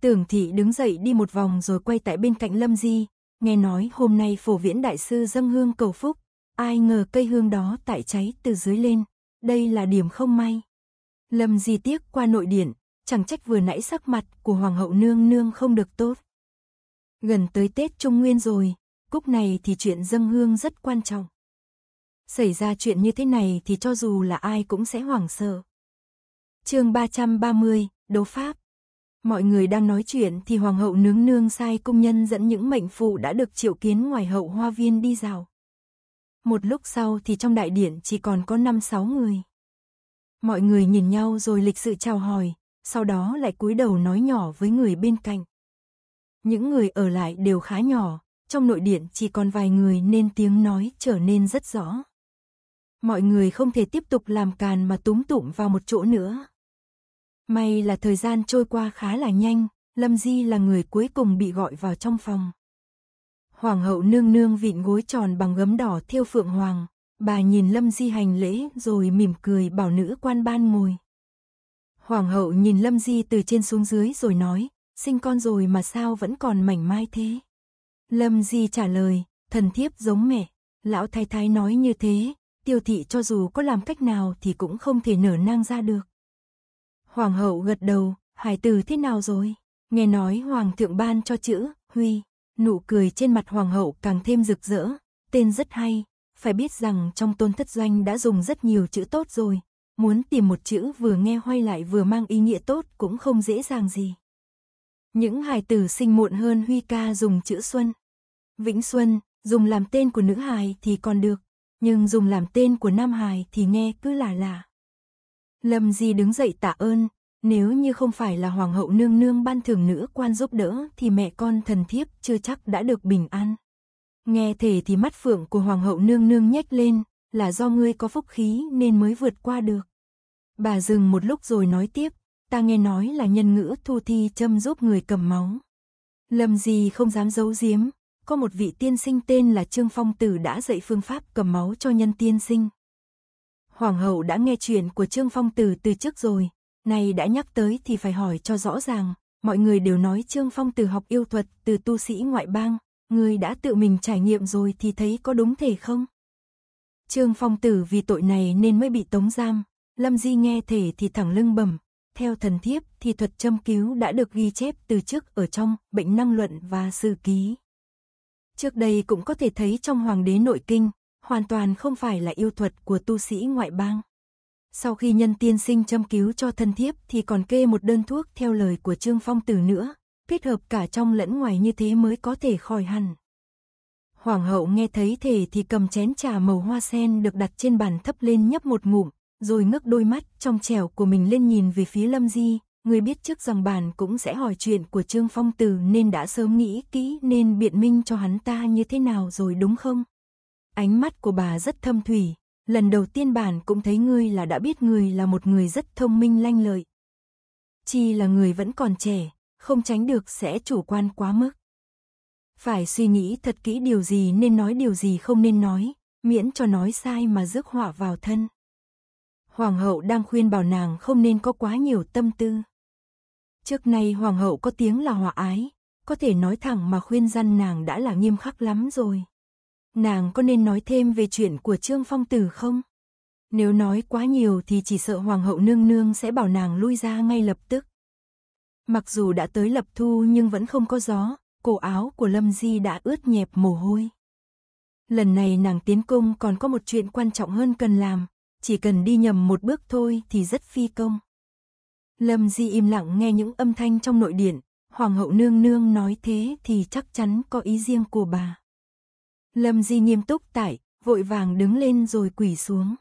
Tưởng thị đứng dậy đi một vòng rồi quay tại bên cạnh Lâm Di, nghe nói hôm nay phổ viễn đại sư dâng hương cầu phúc, ai ngờ cây hương đó tại cháy từ dưới lên, đây là điểm không may. Lâm Di tiếc qua nội điện, chẳng trách vừa nãy sắc mặt của hoàng hậu nương nương không được tốt. Gần tới Tết Trung Nguyên rồi, cúc này thì chuyện dâng hương rất quan trọng. Xảy ra chuyện như thế này thì cho dù là ai cũng sẽ hoảng sợ. Chương 330, đấu pháp. Mọi người đang nói chuyện thì hoàng hậu nướng nương sai công nhân dẫn những mệnh phụ đã được triệu kiến ngoài hậu hoa viên đi rào. Một lúc sau thì trong đại điển chỉ còn có 5-6 người. Mọi người nhìn nhau rồi lịch sự chào hỏi, sau đó lại cúi đầu nói nhỏ với người bên cạnh. Những người ở lại đều khá nhỏ, trong nội điện chỉ còn vài người nên tiếng nói trở nên rất rõ. Mọi người không thể tiếp tục làm càn mà túm tụm vào một chỗ nữa. May là thời gian trôi qua khá là nhanh, Lâm Di là người cuối cùng bị gọi vào trong phòng. Hoàng hậu nương nương vịn gối tròn bằng gấm đỏ thiêu phượng hoàng, bà nhìn Lâm Di hành lễ rồi mỉm cười bảo nữ quan ban ngồi. Hoàng hậu nhìn Lâm Di từ trên xuống dưới rồi nói, sinh con rồi mà sao vẫn còn mảnh mai thế? Lâm Di trả lời, thần thiếp giống mẹ, lão thái thái nói như thế, tiêu thị cho dù có làm cách nào thì cũng không thể nở nang ra được. Hoàng hậu gật đầu, hải tử thế nào rồi? Nghe nói hoàng thượng ban cho chữ, huy, nụ cười trên mặt hoàng hậu càng thêm rực rỡ, tên rất hay, phải biết rằng trong tôn thất doanh đã dùng rất nhiều chữ tốt rồi, muốn tìm một chữ vừa nghe hoay lại vừa mang ý nghĩa tốt cũng không dễ dàng gì. Những hài tử sinh muộn hơn Huy ca dùng chữ Xuân. Vĩnh Xuân, dùng làm tên của nữ hài thì còn được, nhưng dùng làm tên của nam hài thì nghe cứ là lạ Lâm Di đứng dậy tạ ơn, nếu như không phải là hoàng hậu nương nương ban thưởng nữ quan giúp đỡ thì mẹ con thần thiếp chưa chắc đã được bình an. Nghe thể thì mắt phượng của hoàng hậu nương nương nhếch lên, là do ngươi có phúc khí nên mới vượt qua được. Bà dừng một lúc rồi nói tiếp, ta nghe nói là nhân ngữ thu thi châm giúp người cầm máu. Lâm gì không dám giấu giếm, có một vị tiên sinh tên là Trương Phong Tử đã dạy phương pháp cầm máu cho nhân tiên sinh. Hoàng hậu đã nghe chuyện của Trương Phong Tử từ trước rồi, nay đã nhắc tới thì phải hỏi cho rõ ràng, mọi người đều nói Trương Phong Tử học yêu thuật từ tu sĩ ngoại bang, người đã tự mình trải nghiệm rồi thì thấy có đúng thể không? Trương Phong Tử vì tội này nên mới bị tống giam, Lâm Di nghe thể thì thẳng lưng bầm. Theo thần thiếp thì thuật châm cứu đã được ghi chép từ trước ở trong bệnh năng luận và sử ký. Trước đây cũng có thể thấy trong Hoàng đế nội kinh, hoàn toàn không phải là yêu thuật của tu sĩ ngoại bang. Sau khi nhân tiên sinh châm cứu cho thân thiếp thì còn kê một đơn thuốc theo lời của Trương Phong Tử nữa, kết hợp cả trong lẫn ngoài như thế mới có thể khỏi hẳn. Hoàng hậu nghe thấy thể thì cầm chén trà màu hoa sen được đặt trên bàn thấp lên nhấp một ngụm, rồi ngước đôi mắt trong trẻo của mình lên nhìn về phía Lâm Di. Người biết trước rằng bản cũng sẽ hỏi chuyện của Trương Phong Tử nên đã sớm nghĩ kỹ nên biện minh cho hắn ta như thế nào rồi đúng không? Ánh mắt của bà rất thâm thủy, lần đầu tiên bản cũng thấy ngươi là đã biết ngươi là một người rất thông minh lanh lợi. Chi là người vẫn còn trẻ, không tránh được sẽ chủ quan quá mức. Phải suy nghĩ thật kỹ điều gì nên nói điều gì không nên nói, miễn cho nói sai mà rước họa vào thân hoàng hậu đang khuyên bảo nàng không nên có quá nhiều tâm tư. Trước nay hoàng hậu có tiếng là hòa ái, có thể nói thẳng mà khuyên răn nàng đã là nghiêm khắc lắm rồi. Nàng có nên nói thêm về chuyện của Trương Phong Tử không? Nếu nói quá nhiều thì chỉ sợ hoàng hậu nương nương sẽ bảo nàng lui ra ngay lập tức. Mặc dù đã tới lập thu nhưng vẫn không có gió, cổ áo của Lâm Di đã ướt nhẹp mồ hôi. Lần này nàng tiến cung còn có một chuyện quan trọng hơn cần làm, chỉ cần đi nhầm một bước thôi thì rất phi công. Lâm Di im lặng nghe những âm thanh trong nội điện, Hoàng hậu nương nương nói thế thì chắc chắn có ý riêng của bà. Lâm Di nghiêm túc tại, vội vàng đứng lên rồi quỳ xuống.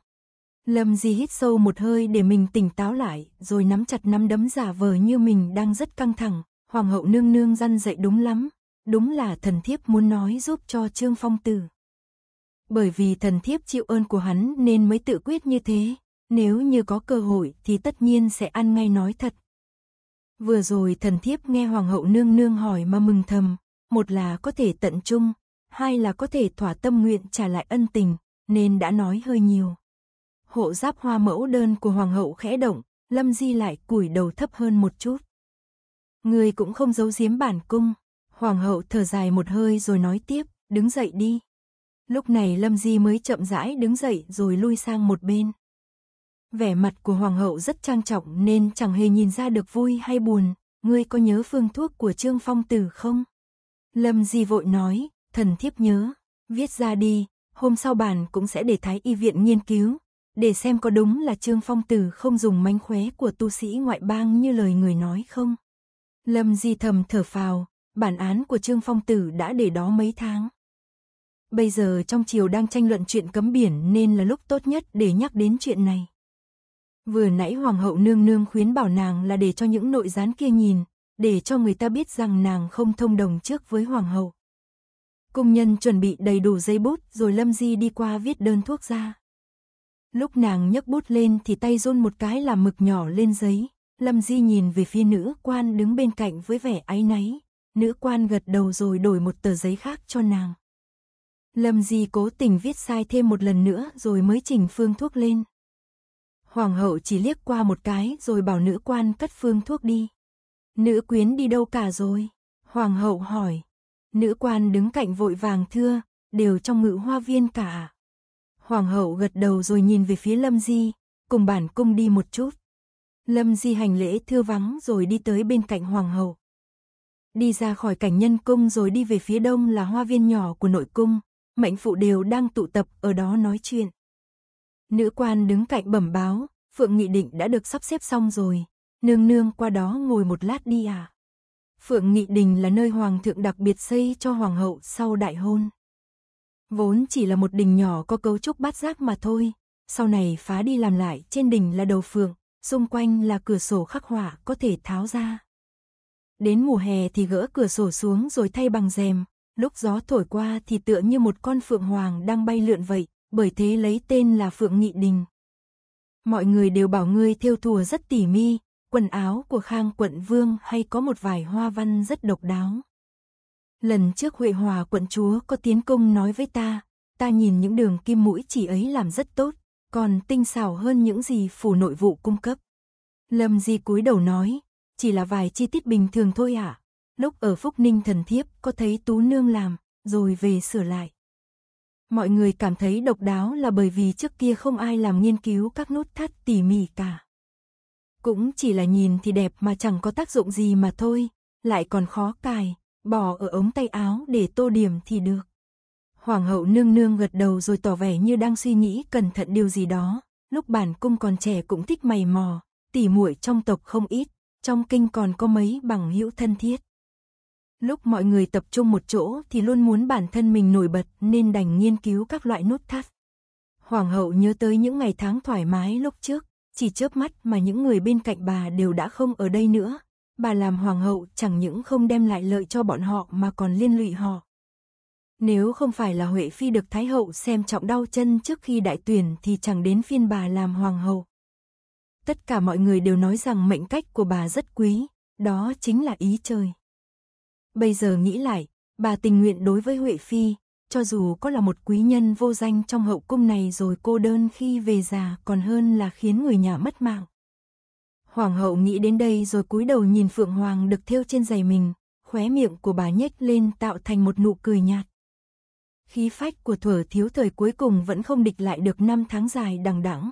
Lâm Di hít sâu một hơi để mình tỉnh táo lại, rồi nắm chặt nắm đấm giả vờ như mình đang rất căng thẳng. Hoàng hậu nương nương răn dạy đúng lắm, đúng là thần thiếp muốn nói giúp cho Trương Phong Tử. Bởi vì thần thiếp chịu ơn của hắn nên mới tự quyết như thế. Nếu như có cơ hội thì tất nhiên sẽ ăn ngay nói thật. Vừa rồi thần thiếp nghe hoàng hậu nương nương hỏi mà mừng thầm. Một là có thể tận trung, hai là có thể thỏa tâm nguyện trả lại ân tình, nên đã nói hơi nhiều. Hộ giáp hoa mẫu đơn của hoàng hậu khẽ động, Lâm Di lại cúi đầu thấp hơn một chút. Người cũng không giấu giếm bản cung. Hoàng hậu thở dài một hơi rồi nói tiếp, đứng dậy đi. Lúc này Lâm Di mới chậm rãi đứng dậy rồi lui sang một bên. Vẻ mặt của Hoàng hậu rất trang trọng nên chẳng hề nhìn ra được vui hay buồn. Ngươi có nhớ phương thuốc của Trương Phong Tử không? Lâm Di vội nói, thần thiếp nhớ, viết ra đi, hôm sau bàn cũng sẽ để Thái Y Viện nghiên cứu, để xem có đúng là Trương Phong Tử không dùng mánh khóe của tu sĩ ngoại bang như lời người nói không. Lâm Di thầm thở phào, bản án của Trương Phong Tử đã để đó mấy tháng. Bây giờ trong chiều đang tranh luận chuyện cấm biển nên là lúc tốt nhất để nhắc đến chuyện này. Vừa nãy Hoàng hậu nương nương khuyến bảo nàng là để cho những nội gián kia nhìn, để cho người ta biết rằng nàng không thông đồng trước với Hoàng hậu. Công nhân chuẩn bị đầy đủ giấy bút rồi Lâm Di đi qua viết đơn thuốc ra. Lúc nàng nhấc bút lên thì tay run một cái làm mực nhỏ lên giấy. Lâm Di nhìn về phía nữ quan đứng bên cạnh với vẻ áy náy. Nữ quan gật đầu rồi đổi một tờ giấy khác cho nàng. Lâm Di cố tình viết sai thêm một lần nữa rồi mới chỉnh phương thuốc lên. Hoàng hậu chỉ liếc qua một cái rồi bảo nữ quan cất phương thuốc đi. Nữ quyến đi đâu cả rồi? Hoàng hậu hỏi. Nữ quan đứng cạnh vội vàng thưa, đều trong ngự hoa viên cả. Hoàng hậu gật đầu rồi nhìn về phía Lâm Di, cùng bản cung đi một chút. Lâm Di hành lễ thưa vắng rồi đi tới bên cạnh hoàng hậu. Đi ra khỏi cảnh nhân cung rồi đi về phía đông là hoa viên nhỏ của nội cung, mạnh phụ đều đang tụ tập ở đó nói chuyện. Nữ quan đứng cạnh bẩm báo, Phượng Nghị Định đã được sắp xếp xong rồi, nương nương qua đó ngồi một lát đi à. Phượng Nghị Đình là nơi hoàng thượng đặc biệt xây cho hoàng hậu sau đại hôn. Vốn chỉ là một đình nhỏ có cấu trúc bát giác mà thôi, sau này phá đi làm lại trên đình là đầu phượng, xung quanh là cửa sổ khắc họa có thể tháo ra. Đến mùa hè thì gỡ cửa sổ xuống rồi thay bằng rèm, lúc gió thổi qua thì tựa như một con phượng hoàng đang bay lượn vậy, bởi thế lấy tên là Phượng Nghị Đình. Mọi người đều bảo ngươi theo thùa rất tỉ mi, quần áo của Khang quận vương hay có một vài hoa văn rất độc đáo. Lần trước Huệ Hòa quận chúa có tiến công nói với ta, ta nhìn những đường kim mũi chỉ ấy làm rất tốt, còn tinh xảo hơn những gì phủ nội vụ cung cấp. Lâm Di cúi đầu nói, chỉ là vài chi tiết bình thường thôi ạ, lúc ở Phúc Ninh thần thiếp có thấy Tú Nương làm, rồi về sửa lại. Mọi người cảm thấy độc đáo là bởi vì trước kia không ai làm nghiên cứu các nút thắt tỉ mỉ cả. Cũng chỉ là nhìn thì đẹp mà chẳng có tác dụng gì mà thôi, lại còn khó cài, bỏ ở ống tay áo để tô điểm thì được. Hoàng hậu nương nương gật đầu rồi tỏ vẻ như đang suy nghĩ cẩn thận điều gì đó, lúc bản cung còn trẻ cũng thích mày mò, tỉ muội trong tộc không ít, trong kinh còn có mấy bằng hữu thân thiết. Lúc mọi người tập trung một chỗ thì luôn muốn bản thân mình nổi bật nên đành nghiên cứu các loại nút thắt. Hoàng hậu nhớ tới những ngày tháng thoải mái lúc trước, chỉ chớp mắt mà những người bên cạnh bà đều đã không ở đây nữa. Bà làm hoàng hậu chẳng những không đem lại lợi cho bọn họ mà còn liên lụy họ. Nếu không phải là Huệ Phi được Thái Hậu xem trọng đau chân trước khi đại tuyển thì chẳng đến phiên bà làm hoàng hậu. Tất cả mọi người đều nói rằng mệnh cách của bà rất quý, đó chính là ý trời. Bây giờ nghĩ lại, bà tình nguyện đối với Huệ Phi, cho dù có là một quý nhân vô danh trong hậu cung này rồi cô đơn khi về già còn hơn là khiến người nhà mất mạng. Hoàng hậu nghĩ đến đây rồi cúi đầu nhìn Phượng Hoàng được thêu trên giày mình, khóe miệng của bà nhếch lên tạo thành một nụ cười nhạt. Khí phách của thuở thiếu thời cuối cùng vẫn không địch lại được năm tháng dài đằng đẵng.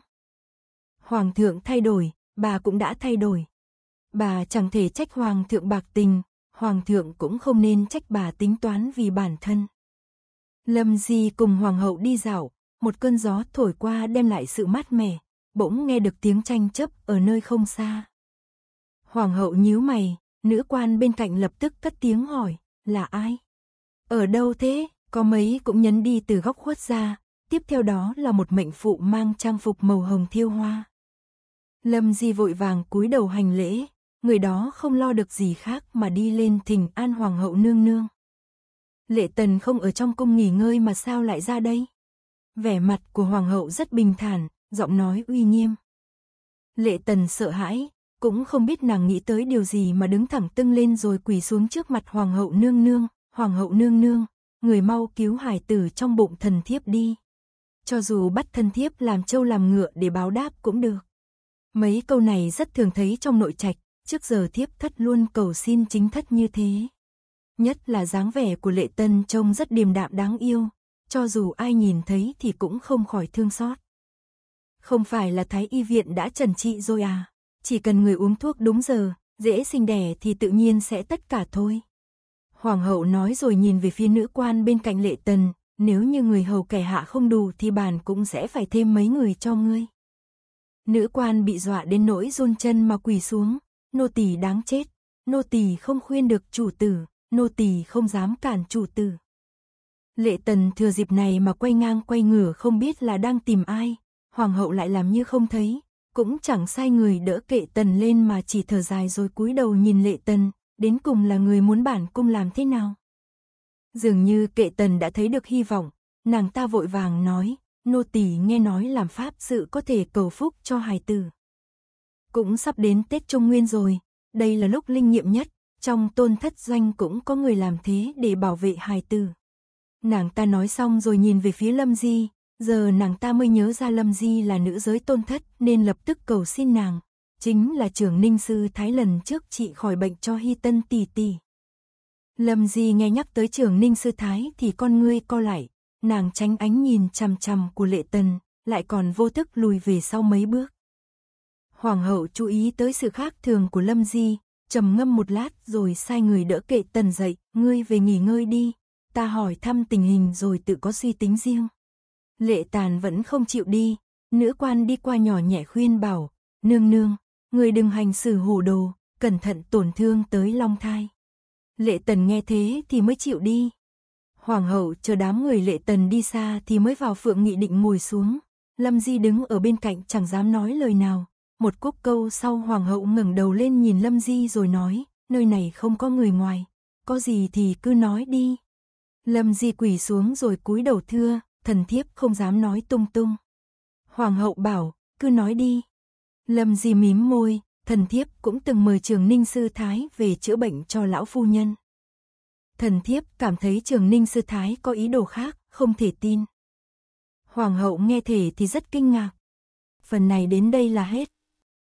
Hoàng thượng thay đổi, bà cũng đã thay đổi. Bà chẳng thể trách hoàng thượng bạc tình, hoàng thượng cũng không nên trách bà tính toán vì bản thân. Lâm Di cùng hoàng hậu đi dạo, một cơn gió thổi qua đem lại sự mát mẻ, bỗng nghe được tiếng tranh chấp ở nơi không xa. Hoàng hậu nhíu mày, nữ quan bên cạnh lập tức cất tiếng hỏi, là ai? Ở đâu thế? Có mấy cũng nhấn đi từ góc khuất ra, tiếp theo đó là một mệnh phụ mang trang phục màu hồng thiêu hoa. Lâm Di vội vàng cúi đầu hành lễ, người đó không lo được gì khác mà đi lên thỉnh an hoàng hậu nương nương. Lệ tần không ở trong cung nghỉ ngơi mà sao lại ra đây? Vẻ mặt của hoàng hậu rất bình thản, giọng nói uy nghiêm. Lệ tần sợ hãi, cũng không biết nàng nghĩ tới điều gì mà đứng thẳng tưng lên rồi quỳ xuống trước mặt hoàng hậu nương nương, hoàng hậu nương nương, người mau cứu hải tử trong bụng thần thiếp đi. Cho dù bắt thần thiếp làm trâu làm ngựa để báo đáp cũng được. Mấy câu này rất thường thấy trong nội trạch, trước giờ thiếp thất luôn cầu xin chính thất như thế. Nhất là dáng vẻ của lệ tân trông rất điềm đạm đáng yêu, cho dù ai nhìn thấy thì cũng không khỏi thương xót. Không phải là thái y viện đã trần trị rồi à, chỉ cần người uống thuốc đúng giờ, dễ sinh đẻ thì tự nhiên sẽ tất cả thôi. Hoàng hậu nói rồi nhìn về phía nữ quan bên cạnh lệ tần, nếu như người hầu kẻ hạ không đủ thì bàn cũng sẽ phải thêm mấy người cho ngươi. Nữ quan bị dọa đến nỗi run chân mà quỳ xuống, nô tỳ đáng chết, nô tỳ không khuyên được chủ tử, nô tỳ không dám cản chủ tử. Lệ Tần thừa dịp này mà quay ngang quay ngửa không biết là đang tìm ai, hoàng hậu lại làm như không thấy, cũng chẳng sai người đỡ kệ Tần lên mà chỉ thở dài rồi cúi đầu nhìn Lệ Tần, đến cùng là người muốn bản cung làm thế nào. Dường như kệ Tần đã thấy được hy vọng, nàng ta vội vàng nói, nô tỳ nghe nói làm pháp sự có thể cầu phúc cho hài tử. Cũng sắp đến Tết Trung Nguyên rồi, đây là lúc linh nghiệm nhất, trong tôn thất doanh cũng có người làm thế để bảo vệ hài tử. Nàng ta nói xong rồi nhìn về phía Lâm Di, giờ nàng ta mới nhớ ra Lâm Di là nữ giới tôn thất nên lập tức cầu xin nàng, chính là trưởng ninh sư Thái lần trước trị khỏi bệnh cho Hy Tân tỷ tỷ. Lâm Di nghe nhắc tới trưởng ninh sư Thái thì con ngươi co lại, nàng tránh ánh nhìn chằm chằm của lệ tần, lại còn vô thức lùi về sau mấy bước. Hoàng hậu chú ý tới sự khác thường của Lâm Di, trầm ngâm một lát rồi sai người đỡ kệ tần dậy, ngươi về nghỉ ngơi đi, ta hỏi thăm tình hình rồi tự có suy tính riêng. Lệ tàn vẫn không chịu đi, nữ quan đi qua nhỏ nhẹ khuyên bảo, nương nương, người đừng hành xử hồ đồ, cẩn thận tổn thương tới long thai. Lệ tần nghe thế thì mới chịu đi. Hoàng hậu chờ đám người lệ tần đi xa thì mới vào phượng nghị định ngồi xuống. Lâm Di đứng ở bên cạnh chẳng dám nói lời nào, một cúc câu sau hoàng hậu ngẩng đầu lên nhìn Lâm Di rồi nói, nơi này không có người ngoài, có gì thì cứ nói đi. Lâm Di quỳ xuống rồi cúi đầu thưa, thần thiếp không dám nói tung tung. Hoàng hậu bảo, cứ nói đi. Lâm Di mím môi, thần thiếp cũng từng mời trường ninh sư thái về chữa bệnh cho lão phu nhân. Thần thiếp cảm thấy trường ninh sư thái có ý đồ khác, không thể tin. Hoàng hậu nghe thể thì rất kinh ngạc. Phần này đến đây là hết.